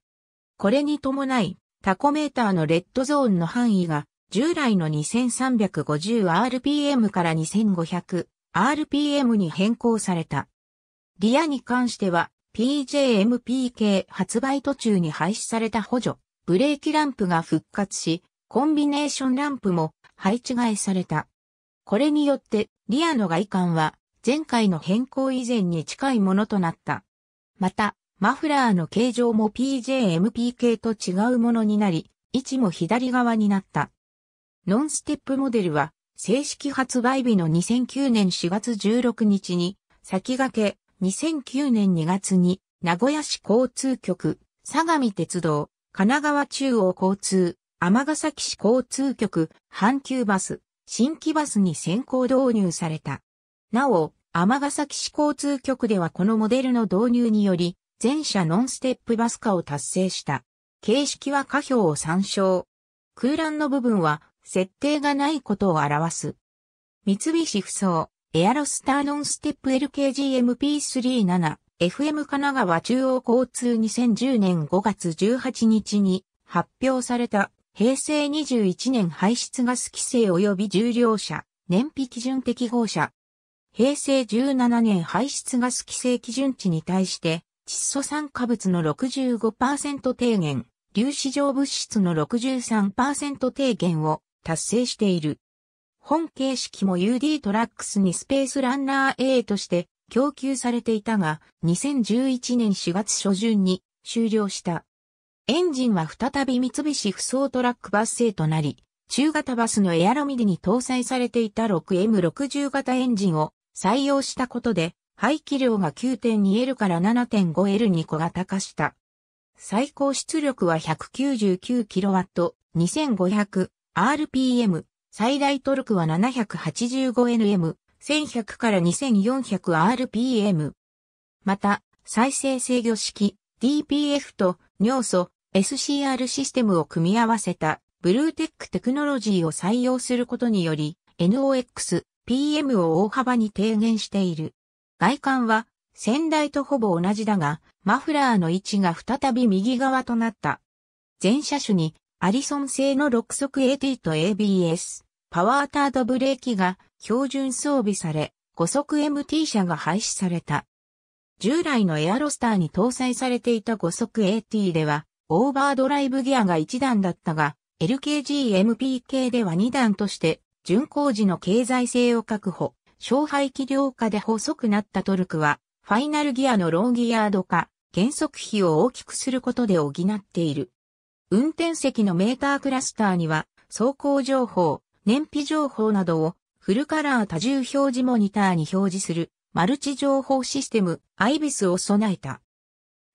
[SPEAKER 1] これに伴い、タコメーターのレッドゾーンの範囲が、従来の 2350rpm から 2500rpm に変更された。リアに関しては、PJMPK 発売途中に廃止された補助、ブレーキランプが復活し、コンビネーションランプも配置替えされた。これによって、リアの外観は、前回の変更以前に近いものとなった。また、マフラーの形状も PJMPK と違うものになり、位置も左側になった。ノンステップモデルは、正式発売日の2009年4月16日に、先駆け、2009年2月に名古屋市交通局、相模鉄道、神奈川中央交通、尼崎市交通局、阪急バス、新規バスに先行導入された。なお、尼崎市交通局ではこのモデルの導入により、全車ノンステップバス化を達成した。形式は下表を参照。空欄の部分は設定がないことを表す。三菱不走。エアロスターノンステップ LKGMP37、FM 神奈川中央交通2010年5月18日に発表された平成21年排出ガス規制及び重量車、燃費基準適合車。平成17年排出ガス規制基準値に対して窒素酸化物の65%低減、粒子状物質の63%低減を達成している。本形式も UD トラックスにスペースランナー A として供給されていたが、2011年4月初旬に終了した。エンジンは再び三菱不走トラックバス製となり、中型バスのエアロミデに搭載されていた 6M60 型エンジンを採用したことで、排気量が 9.2L から 7.5L に小型化した。最高出力は 199kW、2500rpm、最大トルクは 785Nm、1100から 2400rpm。また、再生制御式 DPF と尿素 SCR システムを組み合わせたブルーテックテクノロジーを採用することにより NOx、PM を大幅に低減している。外観は先代とほぼ同じだがマフラーの位置が再び右側となった。前車種にアリソン製の6速 AT と ABS、パワータードブレーキが標準装備され、5速 MT 車が廃止された。従来のエアロスターに搭載されていた5速 AT では、オーバードライブギアが1段だったが、LKGMPK では2段として、巡航時の経済性を確保、小排気量化で細くなったトルクは、ファイナルギアのローギアード化、減速比を大きくすることで補っている。運転席のメータークラスターには、走行情報、燃費情報などをフルカラー多重表示モニターに表示するマルチ情報システム IBIS を備えた。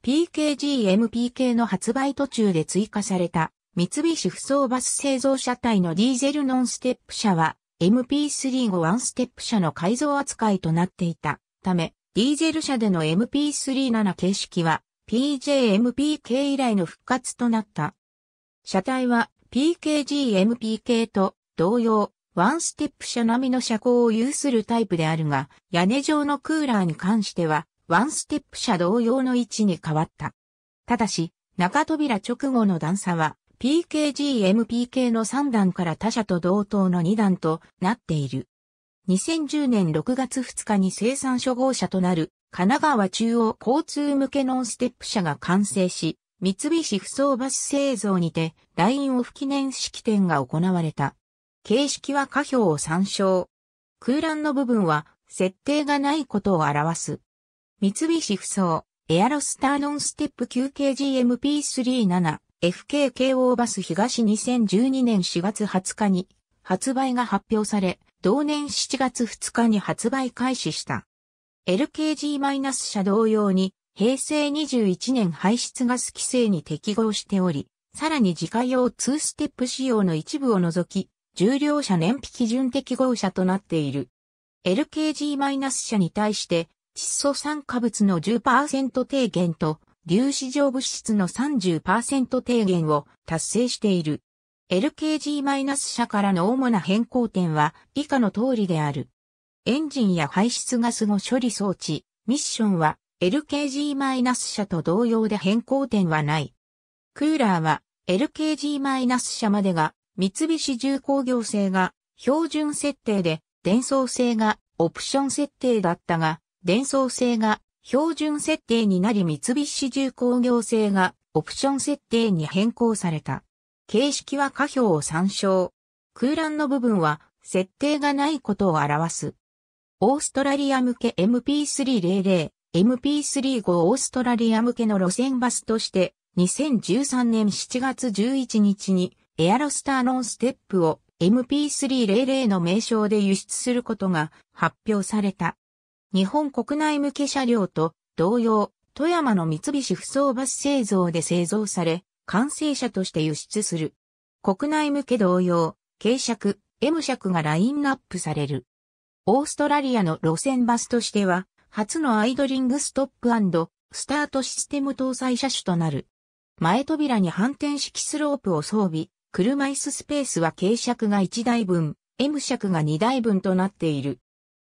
[SPEAKER 1] PKGMPK の発売途中で追加された三菱不走バス製造車体のディーゼルノンステップ車は MP3 をワンステップ車の改造扱いとなっていたため、ディーゼル車での MP37 形式は PJMPK 以来の復活となった。車体は PKGMPK と同様、ワンステップ車並みの車高を有するタイプであるが、屋根上のクーラーに関しては、ワンステップ車同様の位置に変わった。ただし、中扉直後の段差は、PKGMPK の3段から他車と同等の2段となっている。2010年6月2日に生産初号車となる神奈川中央交通向けノンステップ車が完成し、三菱不走バス製造にて、ラインオフ記念式典が行われた。形式は下表を参照。空欄の部分は、設定がないことを表す。三菱不走、エアロスターノンステップ 9KGMP37、FK k o バス東2012年4月20日に、発売が発表され、同年7月2日に発売開始した。LKG- 車同様に、平成21年排出ガス規制に適合しており、さらに自家用2ステップ仕様の一部を除き、重量車燃費基準適合車となっている。LKG- 車に対して、窒素酸化物の10%低減と、粒子状物質の30%低減を達成している。LKG- 車からの主な変更点は以下の通りである。エンジンや排出ガスの処理装置、ミッションは LKG- 車と同様で変更点はない。クーラーは LKG- 車までが三菱重工業製が標準設定で伝送性がオプション設定だったが、伝送性が標準設定になり三菱重工業製がオプション設定に変更された。形式は下表を参照。空欄の部分は設定がないことを表す。オーストラリア向け MP300 MP3 号オーストラリア向けの路線バスとして、2013年7月11日に、エアロスターノンステップを MP300 の名称で輸出することが発表された。日本国内向け車両と同様、富山の三菱不走バス製造で製造され、完成車として輸出する。国内向け同様、軽尺、M 尺がラインナップされる。オーストラリアの路線バスとしては、初のアイドリングストップスタートシステム搭載車種となる。前扉に反転式スロープを装備、車椅子スペースは軽尺が1台分、M 尺が2台分となっている。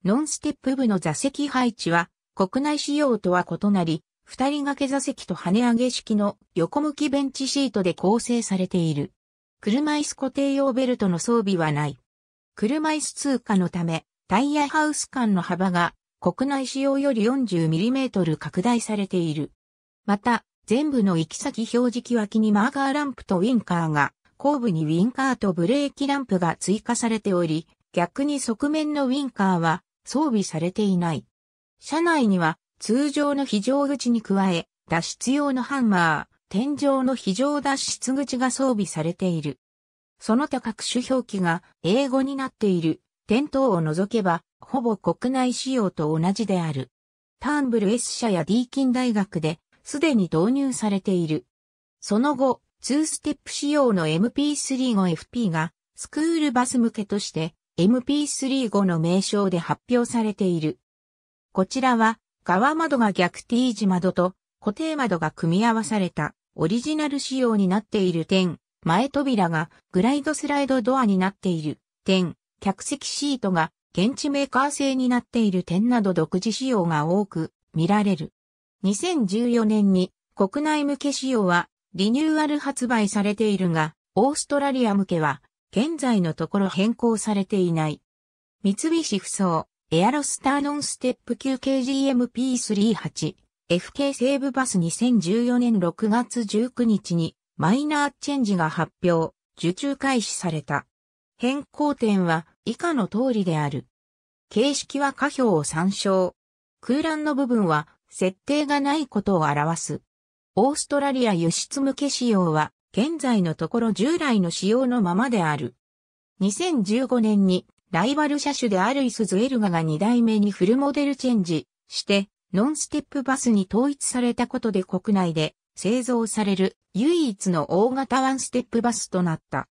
[SPEAKER 1] ノンステップ部の座席配置は国内仕様とは異なり、二人掛け座席と跳ね上げ式の横向きベンチシートで構成されている。車椅子固定用ベルトの装備はない。車椅子通過のため、タイヤハウス間の幅が国内仕様より 40mm 拡大されている。また、全部の行き先表示器脇にマーカーランプとウィンカーが、後部にウィンカーとブレーキランプが追加されており、逆に側面のウィンカーは装備されていない。車内には通常の非常口に加え、脱出用のハンマー、天井の非常脱出口が装備されている。その他各種表記が英語になっている店頭を除けば、ほぼ国内仕様と同じである。ターンブル S 社やディーキン大学で、すでに導入されている。その後、2ステップ仕様の MP35FP が、スクールバス向けとして、MP35 の名称で発表されている。こちらは、側窓が逆 T 字窓と固定窓が組み合わされたオリジナル仕様になっている点、前扉がグライドスライドドアになっている点、客席シートが現地メーカー製になっている点など独自仕様が多く見られる。2014年に国内向け仕様はリニューアル発売されているが、オーストラリア向けは現在のところ変更されていない。三菱不走、エアロスターノンステップ 9KGMP38、FK セーブバス2014年6月19日にマイナーチェンジが発表、受注開始された。変更点は以下の通りである。形式は下表を参照。空欄の部分は設定がないことを表す。オーストラリア輸出向け仕様は現在のところ従来の仕様のままである。2015年にライバル車種であるイスズエルガが2代目にフルモデルチェンジしてノンステップバスに統一されたことで国内で製造される唯一の大型ワンステップバスとなった。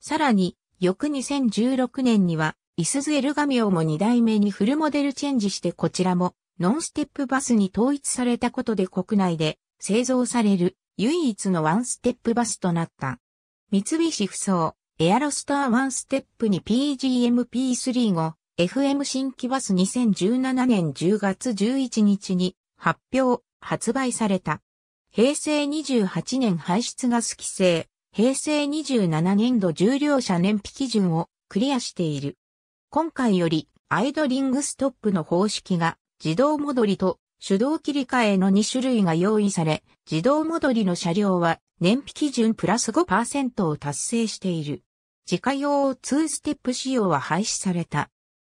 [SPEAKER 1] さらに翌2016年には、イスズエルガミオも2代目にフルモデルチェンジしてこちらも、ノンステップバスに統一されたことで国内で製造される唯一のワンステップバスとなった。三菱不走、エアロスターワンステップに PGMP3 後、FM 新規バス2017年10月11日に発表、発売された。平成28年排出ガス規制、平成27年度重量者燃費基準をクリアしている。今回よりアイドリングストップの方式が自動戻りと手動切り替えの2種類が用意され、自動戻りの車両は燃費基準プラス5%を達成している。自家用2ステップ仕様は廃止された。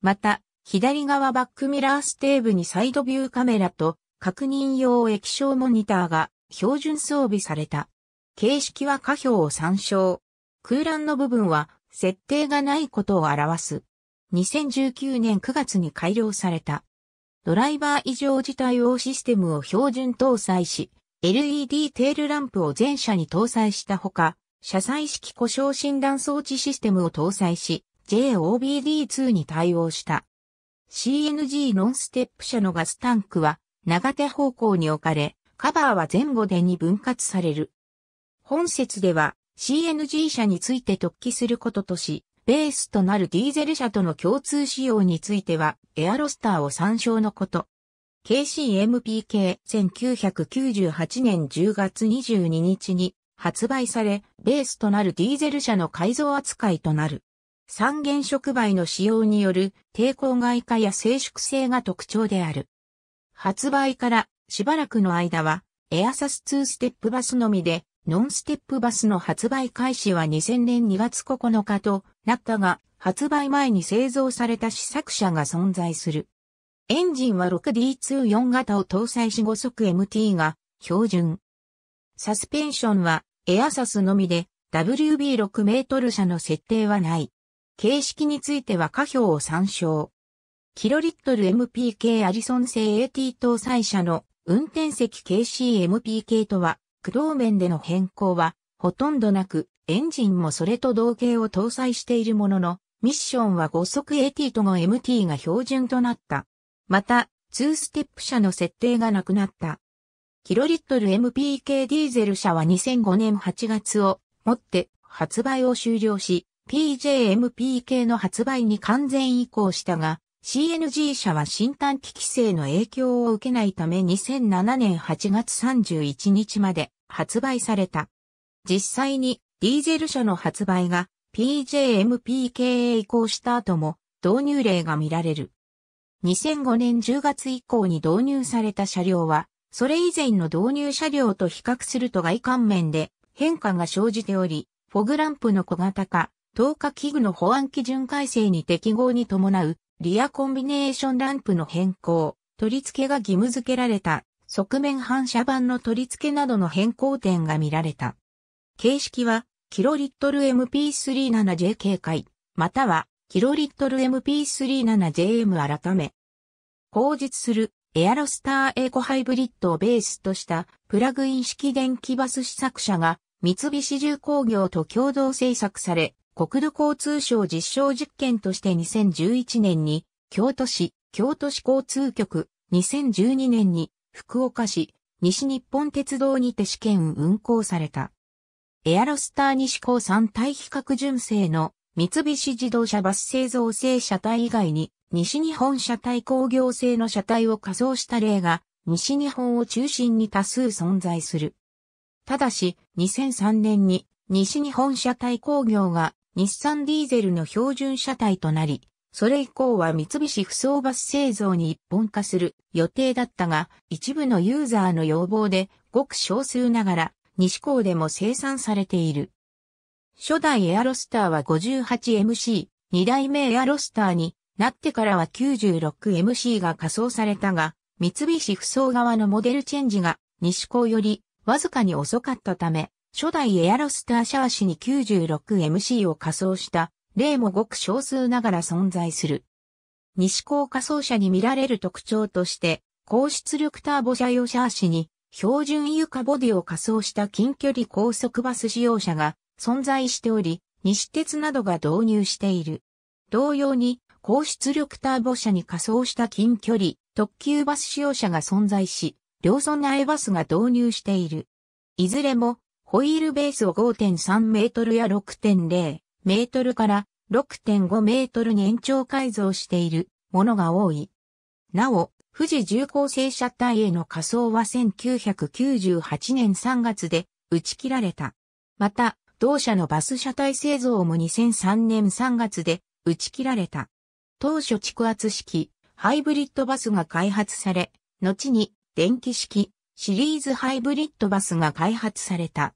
[SPEAKER 1] また、左側バックミラーステーブにサイドビューカメラと確認用液晶モニターが標準装備された。形式は下表を参照。空欄の部分は設定がないことを表す。2019年9月に改良された。ドライバー異常事態応システムを標準搭載し、LED テールランプを全車に搭載したほか、車載式故障診断装置システムを搭載し、JOBD2 に対応した。CNG ノンステップ車のガスタンクは長手方向に置かれ、カバーは前後で2分割される。本説では CNG 車について突起することとし、ベースとなるディーゼル車との共通仕様については、エアロスターを参照のこと。KCMPK 1998年10月22日に発売され、ベースとなるディーゼル車の改造扱いとなる。三原触媒の使用による抵抗外化や静粛性が特徴である。発売からしばらくの間は、エアサス2ステップバスのみでノンステップバスの発売開始は2000年2月9日となったが、発売前に製造された試作車が存在する。エンジンは 6D24 型を搭載し5速 MT が標準。サスペンションはエアサスのみで WB6 メートル車の設定はない。形式については下表を参照。キロリットル MPK アリソン製 AT 搭載車の運転席 KCMPK とは駆動面での変更はほとんどなく、エンジンもそれと同型を搭載しているものの、ミッションは5速 AT との MT が標準となった。また、2ステップ車の設定がなくなった。キロリットル MPK ディーゼル車は2005年8月をもって発売を終了し、PJMPK の発売に完全移行したが、CNG 社は新短期規制の影響を受けないため2007年8月31日まで発売された。実際にディーゼル車の発売が PJMPK a 移行した後も導入例が見られる。2005年10月以降に導入された車両は、それ以前の導入車両と比較すると外観面で変化が生じており、フォグランプの小型化、透過器具の保安基準改正に適合に伴うリアコンビネーションランプの変更、取り付けが義務付けられた、側面反射板の取り付けなどの変更点が見られた。形式は、キロリットル MP37J 警戒、または、キロリットル MP37JM 改め。後述する、エアロスターエコハイブリッドをベースとしたプラグイン式電気バス試作車が三菱重工業と共同制作され、国土交通省実証実験として2011年に、京都市、京都市交通局、2012年に、福岡市、西日本鉄道にて試験運行された。エアロスター西高山体比較純正の三菱自動車バス製造製車体以外に、西日本車体工業製の車体を仮想した例が、西日本を中心に多数存在する。ただし、2003年に西日本車体工業が日産ディーゼルの標準車体となり、それ以降は三菱不走バス製造に一本化する予定だったが、一部のユーザーの要望で、ごく少数ながら、西港でも生産されている。初代エアロスターは 58MC、二代目エアロスターになってからは 96MC が仮装されたが、三菱不走側のモデルチェンジが西港よりわずかに遅かったため、初代エアロスターシャーシに 96MC を仮装した例もごく少数ながら存在する。西高仮想車に見られる特徴として、高出力ターボ車用シャーシに標準床ボディを仮装した近距離高速バス使用者が存在しており、西鉄などが導入している。同様に、高出力ターボ車に仮装した近距離特急バス使用者が存在し、両村内バスが導入している。いずれもホイールベースを5.3メートルや6.0メートルから6.5メートルに延長改造しているものが多い。なお、富士重工製車体への仮装は1998年3月で打ち切られた。また、同社のバス車体製造も2003年3月で打ち切られた。当初蓄圧式、ハイブリッドバスが開発され、後に電気式、シリーズハイブリッドバスが開発された。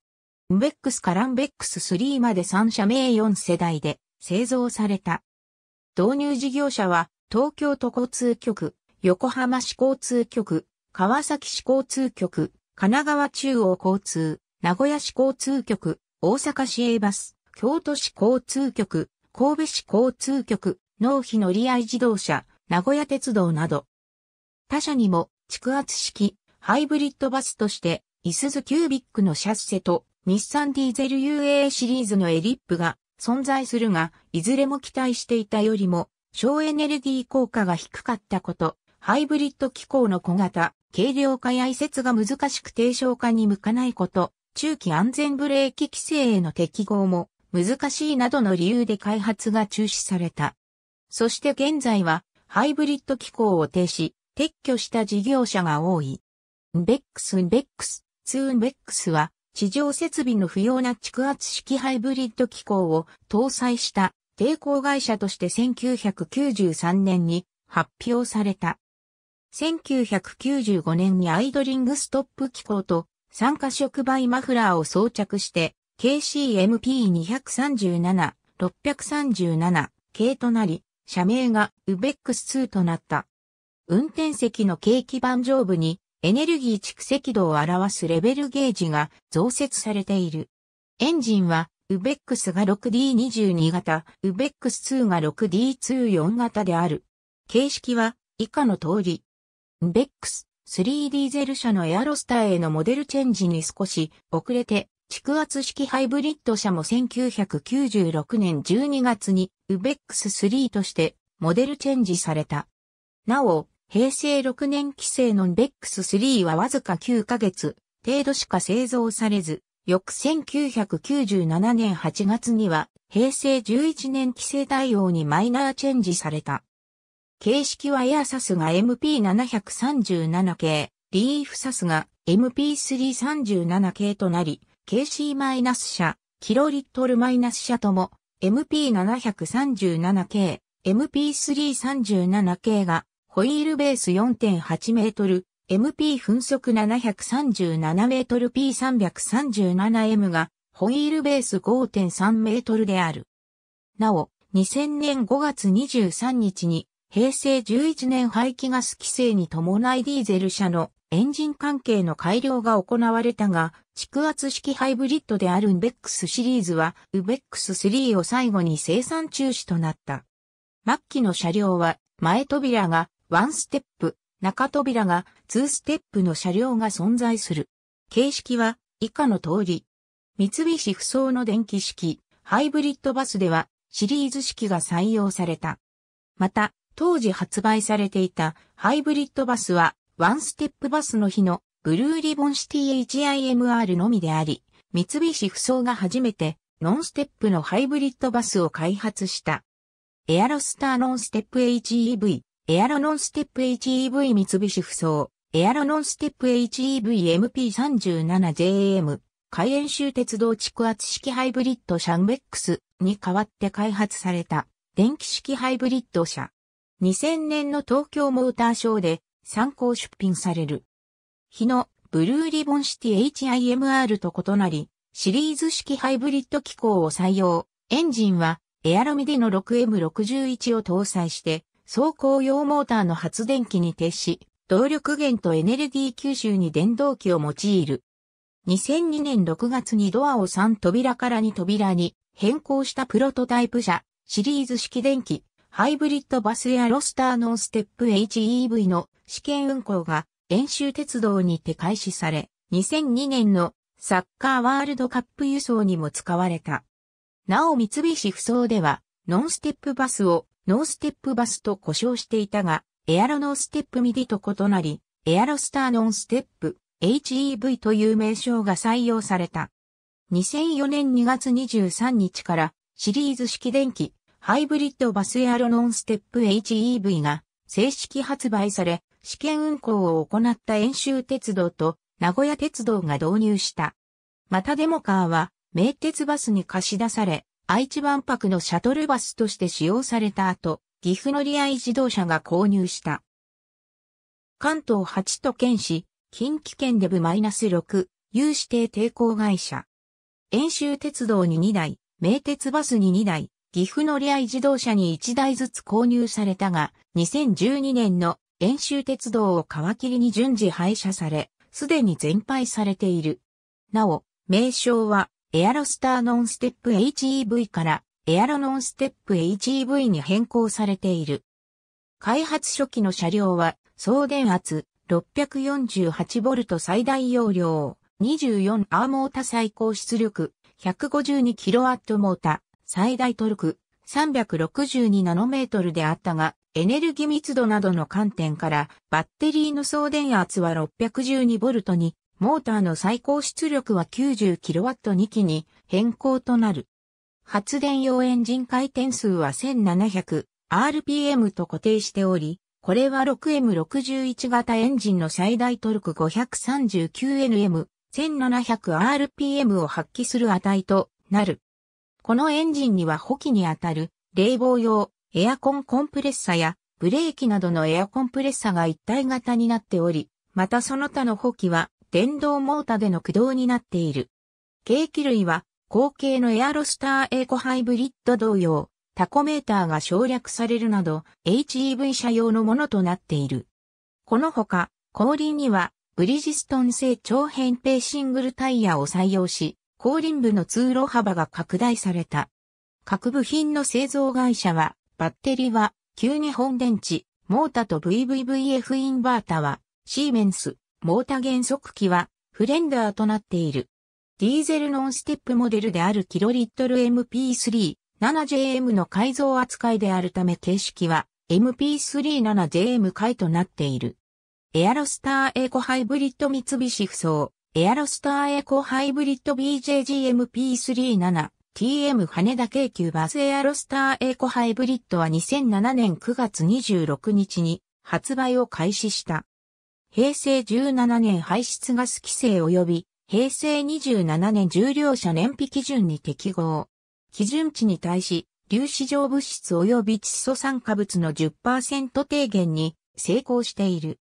[SPEAKER 1] ムベックスからンベックス3まで3社名4世代で製造された。導入事業者は、東京都交通局、横浜市交通局、川崎市交通局、神奈川中央交通、名古屋市交通局、大阪市営バス、京都市交通局、神戸市交通局、納費乗り合い自動車、名古屋鉄道など。他社にも、蓄圧式、ハイブリッドバスとして、イスズキュービックのシャッセと、日産ディーゼル UA シリーズのエリップが存在するが、いずれも期待していたよりも省エネルギー効果が低かったこと、ハイブリッド機構の小型、軽量化や移設が難しく低消化に向かないこと、中期安全ブレーキ規制への適合も難しいなどの理由で開発が中止された。そして現在はハイブリッド機構を停止、撤去した事業者が多い。ンベックスンベックス、ツーンベックスは地上設備の不要な蓄圧式ハイブリッド機構を搭載した抵抗会社として1993年に発表された。1995年にアイドリングストップ機構と酸化触媒マフラーを装着して KCMP237、637系となり、社名がウベックス2となった。運転席の景気板上部にエネルギー蓄積度を表すレベルゲージが増設されている。エンジンは、ウベックスが 6D22 型、ウベックス2が 6D24 型である。形式は以下の通り。ウベックス3ディーゼル車のエアロスターへのモデルチェンジに少し遅れて、蓄圧式ハイブリッド車も1996年12月にウベックス3としてモデルチェンジされた。なお、平成6年規制のベックス3はわずか9ヶ月程度しか製造されず、翌1997年8月には平成11年規制対応にマイナーチェンジされた。形式はエアサスが MP737 系、リーフサスが MP337 系となり、KC- 車、キロリットル車とも MP737 系、MP337 系がホイールベース4.8メートル、MP 分速737メートル P337M がホイールベース5.3メートルである。なお、2000年5月23日に平成11年排気ガス規制に伴いディーゼル車のエンジン関係の改良が行われたが、蓄圧式ハイブリッドであるウベックスシリーズはウベックス3を最後に生産中止となった。末期の車両は前扉がワンステップ、中扉がツーステップの車両が存在する。形式は以下の通り。三菱不走の電気式、ハイブリッドバスではシリーズ式が採用された。また、当時発売されていたハイブリッドバスはワンステップバスの日のブルーリボンシティ HIMR のみであり、三菱不走が初めてノンステップのハイブリッドバスを開発した。エアロスターノンステップ HEV エアロノンステップ HEV 三菱扶走、エアロノンステップ HEVMP37JM、海援州鉄道蓄圧式ハイブリッド車ンェックスに代わって開発された電気式ハイブリッド車。2000年の東京モーターショーで参考出品される。日のブルーリボンシティ HIMR と異なり、シリーズ式ハイブリッド機構を採用。エンジンはエアロミィの 6M61 を搭載して、走行用モーターの発電機に徹し、動力源とエネルギー吸収に電動機を用いる。2002年6月にドアを3扉から2扉に変更したプロトタイプ車、シリーズ式電気、ハイブリッドバスやロスターのステップ HEV の試験運行が遠習鉄道にて開始され、2002年のサッカーワールドカップ輸送にも使われた。なお三菱不走では、ノンステップバスをノーステップバスと呼称していたが、エアロノーステップミディと異なり、エアロスターノンステップ HEV という名称が採用された。2004年2月23日からシリーズ式電気ハイブリッドバスエアロノンステップ HEV が正式発売され、試験運行を行った演習鉄道と名古屋鉄道が導入した。またデモカーは名鉄バスに貸し出され、愛知万博のシャトルバスとして使用された後、岐阜乗合自動車が購入した。関東8都県市、近畿圏デブ -6、有指定抵抗会社。遠州鉄道に2台、名鉄バスに2台、岐阜乗合自動車に1台ずつ購入されたが、2012年の遠州鉄道を皮切りに順次廃車され、すでに全廃されている。なお、名称はエアロスターノンステップ HEV からエアロノンステップ HEV に変更されている。開発初期の車両は送電圧 648V 最大容量、24アーモータ最高出力、152kW モータ、最大トルク、362nm であったが、エネルギー密度などの観点から、バッテリーの送電圧は 612V にモーターの最高出力は 90kW2 機に変更となる。発電用エンジン回転数は 1700rpm と固定しており、これは 6M61 型エンジンの最大トルク 539Nm、1700rpm を発揮する値となる。このエンジンには補機にあたる冷房用エアコンコンプレッサやブレーキなどのエアコンプレッサが一体型になっており、またその他の補機は電動モータでの駆動になっている。計器類は、後継のエアロスターエコハイブリッド同様、タコメーターが省略されるなど、HEV 車用のものとなっている。このほか、後輪には、ブリジストン製長扁平シングルタイヤを採用し、後輪部の通路幅が拡大された。各部品の製造会社は、バッテリーは、旧日本電池、モータと VVVF インバータは、シーメンス、モータ減速機はフレンダーとなっている。ディーゼルノンステップモデルであるキロリットル MP37JM の改造扱いであるため形式は MP37JM 回となっている。エアロスターエコハイブリッド三菱不走、エアロスターエコハイブリッド BJGMP37TM 羽田京急バスエアロスターエコハイブリッドは2007年9月26日に発売を開始した。平成17年排出ガス規制及び、平成27年重量車燃費基準に適合。基準値に対し、粒子状物質及び窒素酸化物の10%低減に成功している。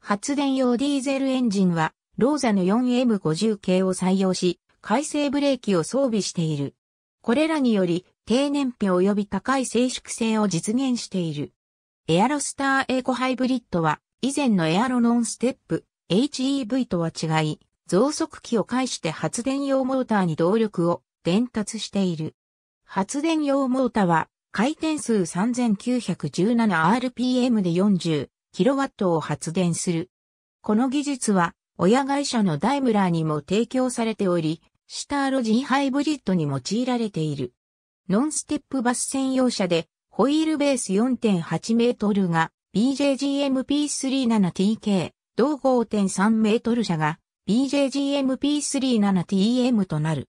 [SPEAKER 1] 発電用ディーゼルエンジンは、ローザの 4M50 系を採用し、回生ブレーキを装備している。これらにより、低燃費及び高い静粛性を実現している。エアロスターエコハイブリッドは、以前のエアロノンステップ HEV とは違い、増速器を介して発電用モーターに動力を伝達している。発電用モーターは回転数 3917rpm で 40kW を発電する。この技術は親会社のダイムラーにも提供されており、シターロジーハイブリッドに用いられている。ノンステップバス専用車でホイールベース4.8メートルが BJGMP37TK、同5.3メートル車が BJGMP37TM となる。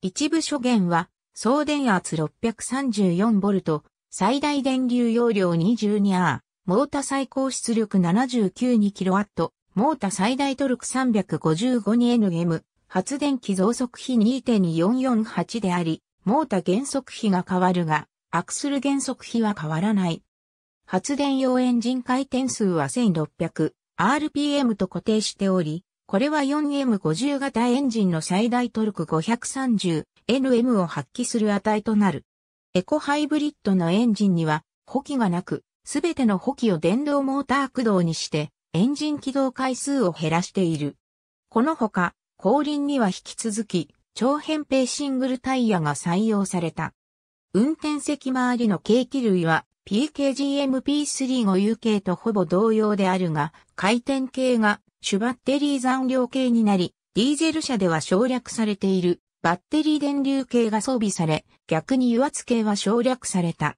[SPEAKER 1] 一部諸元は、送電圧 634V、最大電流容量 22A、モータ最高出力 792kW、モータ最大トルク 355Nm、発電機増速比2.448であり、モータ減速比が変わるが、アクスル減速比は変わらない。発電用エンジン回転数は 1600rpm と固定しており、これは 4M50 型エンジンの最大トルク 530Nm を発揮する値となる。エコハイブリッドのエンジンには、補機がなく、すべての補機を電動モーター駆動にして、エンジン起動回数を減らしている。このほか、後輪には引き続き、長扁平シングルタイヤが採用された。運転席周りの計器類は PKGMP3-5UK とほぼ同様であるが、回転系が主バッテリー残量系になり、ディーゼル車では省略されているバッテリー電流系が装備され、逆に油圧系は省略された。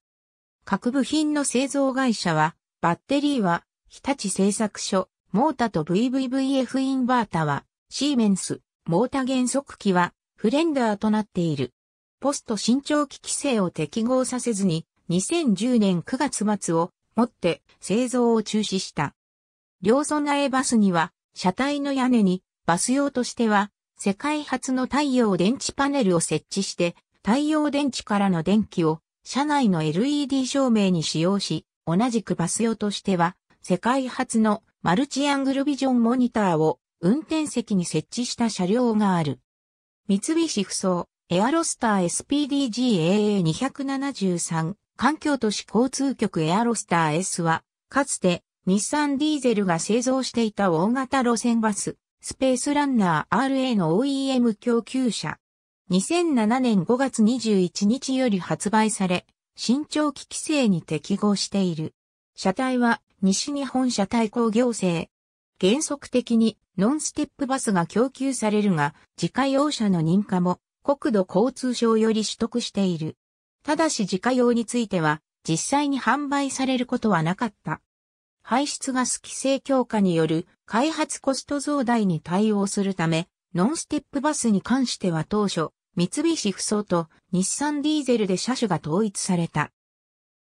[SPEAKER 1] 各部品の製造会社は、バッテリーは日立製作所、モータと VVVF インバータは、シーメンス、モータ減速機は、フレンダーとなっている。ポスト伸長機規制を適合させずに、2010年9月末をもって製造を中止した。両備えバスには、車体の屋根にバス用としては、世界初の太陽電池パネルを設置して、太陽電池からの電気を車内の LED 照明に使用し、同じくバス用としては、世界初のマルチアングルビジョンモニターを運転席に設置した車両がある。三菱ふそうエアロスター SPDGAA273 環境都市交通局エアロスター S は、かつて日産ディーゼルが製造していた大型路線バス、スペースランナー RA の OEM 供給車。2007年5月21日より発売され、新長期規制に適合している。車体は西日本車体工業製。原則的にノンステップバスが供給されるが、自家用車の認可も国土交通省より取得している。ただし自家用については、実際に販売されることはなかった。排出ガス規制強化による開発コスト増大に対応するため、ノンステップバスに関しては当初、三菱不走と日産ディーゼルで車種が統一された。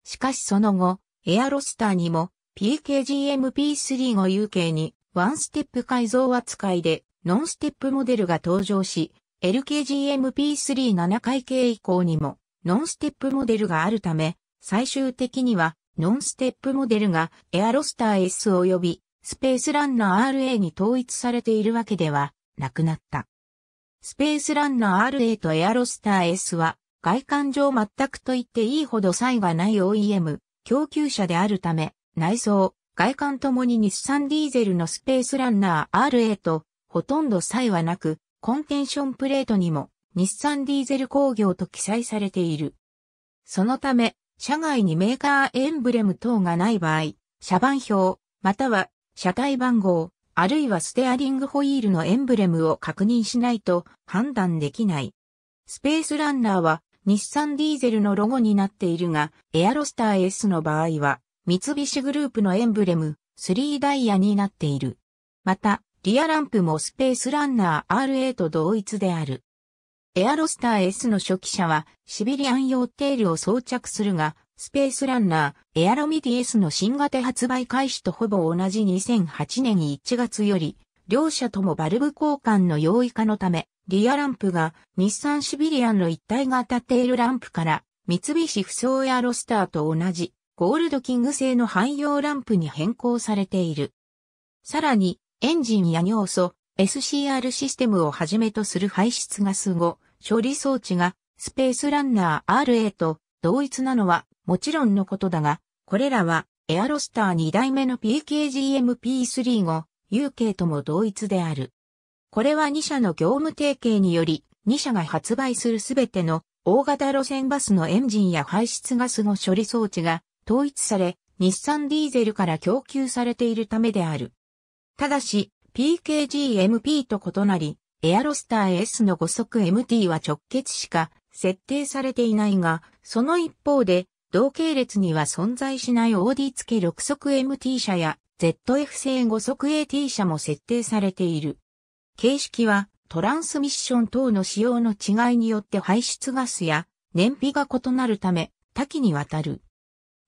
[SPEAKER 1] しかしその後、エアロスターにも PKGMP3 を UK にワンステップ改造扱いでノンステップモデルが登場し、LKGMP37 回系以降にもノンステップモデルがあるため、最終的にはノンステップモデルがエアロスター S 及びスペースランナー RA に統一されているわけではなくなった。スペースランナー RA とエアロスター S は外観上全くと言っていいほど差異がない OEM、供給者であるため、内装、外観ともに日産ディーゼルのスペースランナー RA とほとんど差異はなく、コンテンションプレートにも日産ディーゼル工業と記載されている。そのため、車外にメーカーエンブレム等がない場合、車番表、または車体番号、あるいはステアリングホイールのエンブレムを確認しないと判断できない。スペースランナーは日産ディーゼルのロゴになっているが、エアロスター S の場合は、三菱グループのエンブレム、3ダイヤになっている。また、リアランプもスペースランナー RA と同一である。エアロスター S の初期車はシビリアン用テールを装着するが、スペースランナー、エアロミディ S の新型発売開始とほぼ同じ2008年1月より、両車ともバルブ交換の容易化のため、リアランプが日産シビリアンの一体型テールランプから、三菱不走エアロスターと同じ、ゴールドキング製の汎用ランプに変更されている。さらに、エンジンや尿素、SCR システムをはじめとする排出ガス後、処理装置がスペースランナー RA と同一なのはもちろんのことだが、これらはエアロスター2代目の PKGMP3 後、UK とも同一である。これは2社の業務提携により、2社が発売するすべての大型路線バスのエンジンや排出ガスの処理装置が統一され、日産ディーゼルから供給されているためである。ただし、PKGMP と異なり、エアロスター S の5速 MT は直結しか設定されていないが、その一方で、同系列には存在しない OD 付け6速 MT 車や ZF 製5速 AT 車も設定されている。形式はトランスミッション等の仕様の違いによって排出ガスや燃費が異なるため多岐にわたる。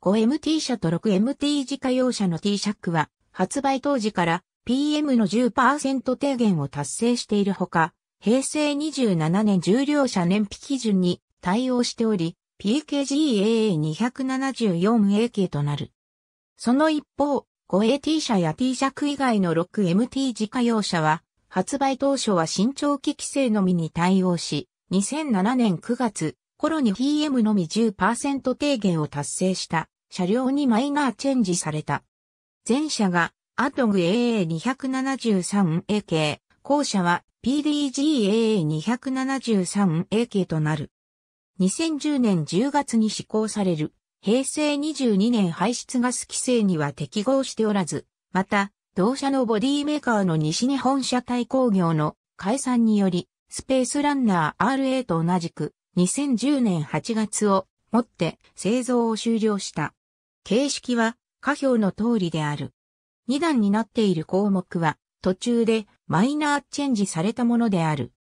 [SPEAKER 1] 5MT 車と 6MT 自家用車の T シャックは発売当時から PM の10%低減を達成しているほか、平成27年重量車燃費基準に対応しており、PKGAA274A k となる。その一方、5AT 車や T 区以外の 6MT 自家用車は、発売当初は新長期規制のみに対応し、2007年9月、頃に PM のみ10%低減を達成した車両にマイナーチェンジされた。全車がアトグ AA273A 系、後者は PDGAA273A 系となる。2010年10月に施行される平成22年排出ガス規制には適合しておらず、また、同社のボディメーカーの西日本車体工業の解散により、スペースランナー RA と同じく2010年8月をもって製造を終了した。形式は下表の通りである。2段になっている項目は途中でマイナーチェンジされたものである。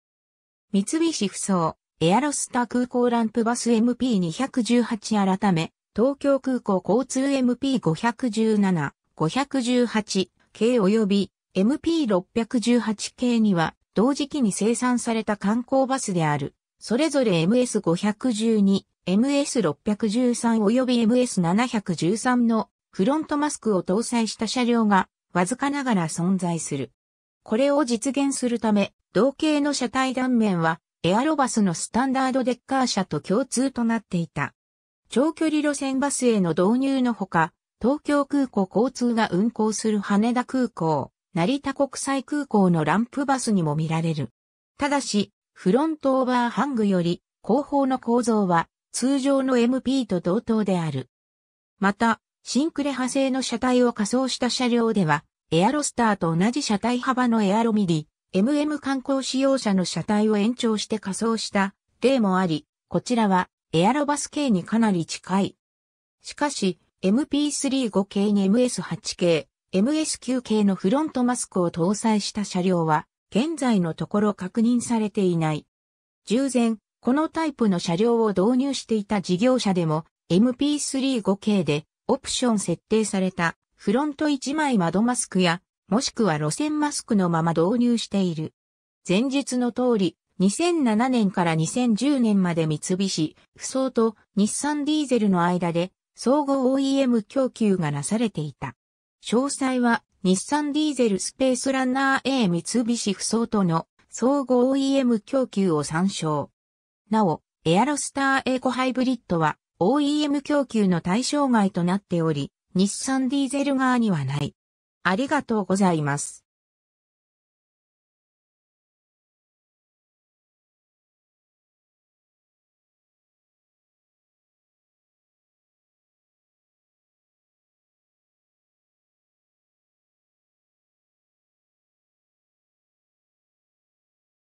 [SPEAKER 1] 三菱不走、エアロスタ空港ランプバス MP218 改め、東京空港交通 MP517、518系及び MP618 系には同時期に生産された観光バスである。それぞれ MS512、MS613 及び MS713 のフロントマスクを搭載した車両がわずかながら存在する。これを実現するため、同型の車体断面はエアロバスのスタンダードデッカー車と共通となっていた。長距離路線バスへの導入のほか、東京空港交通が運行する羽田空港、成田国際空港のランプバスにも見られる。ただし、フロントオーバーハングより後方の構造は通常の MP と同等である。また、シンクレ派製の車体を仮装した車両では、エアロスターと同じ車体幅のエアロミリ、MM 観光使用者の車体を延長して仮装した例もあり、こちらはエアロバス系にかなり近い。しかし、MP35 系に MS8 系、MS9 系のフロントマスクを搭載した車両は、現在のところ確認されていない。従前、このタイプの車両を導入していた事業者でも、MP35 系でオプション設定されたフロント1枚窓マスクや、もしくは路線マスクのまま導入している。前述の通り、2007年から2010年まで三菱、不走と日産ディーゼルの間で総合 OEM 供給がなされていた。詳細は日産ディーゼルスペースランナー A 三菱不走との総合 OEM 供給を参照。なお、エアロスターエコハイブリッドは OEM 供給の対象外となっており、日産ディーゼル側にはない。ありがとうございます。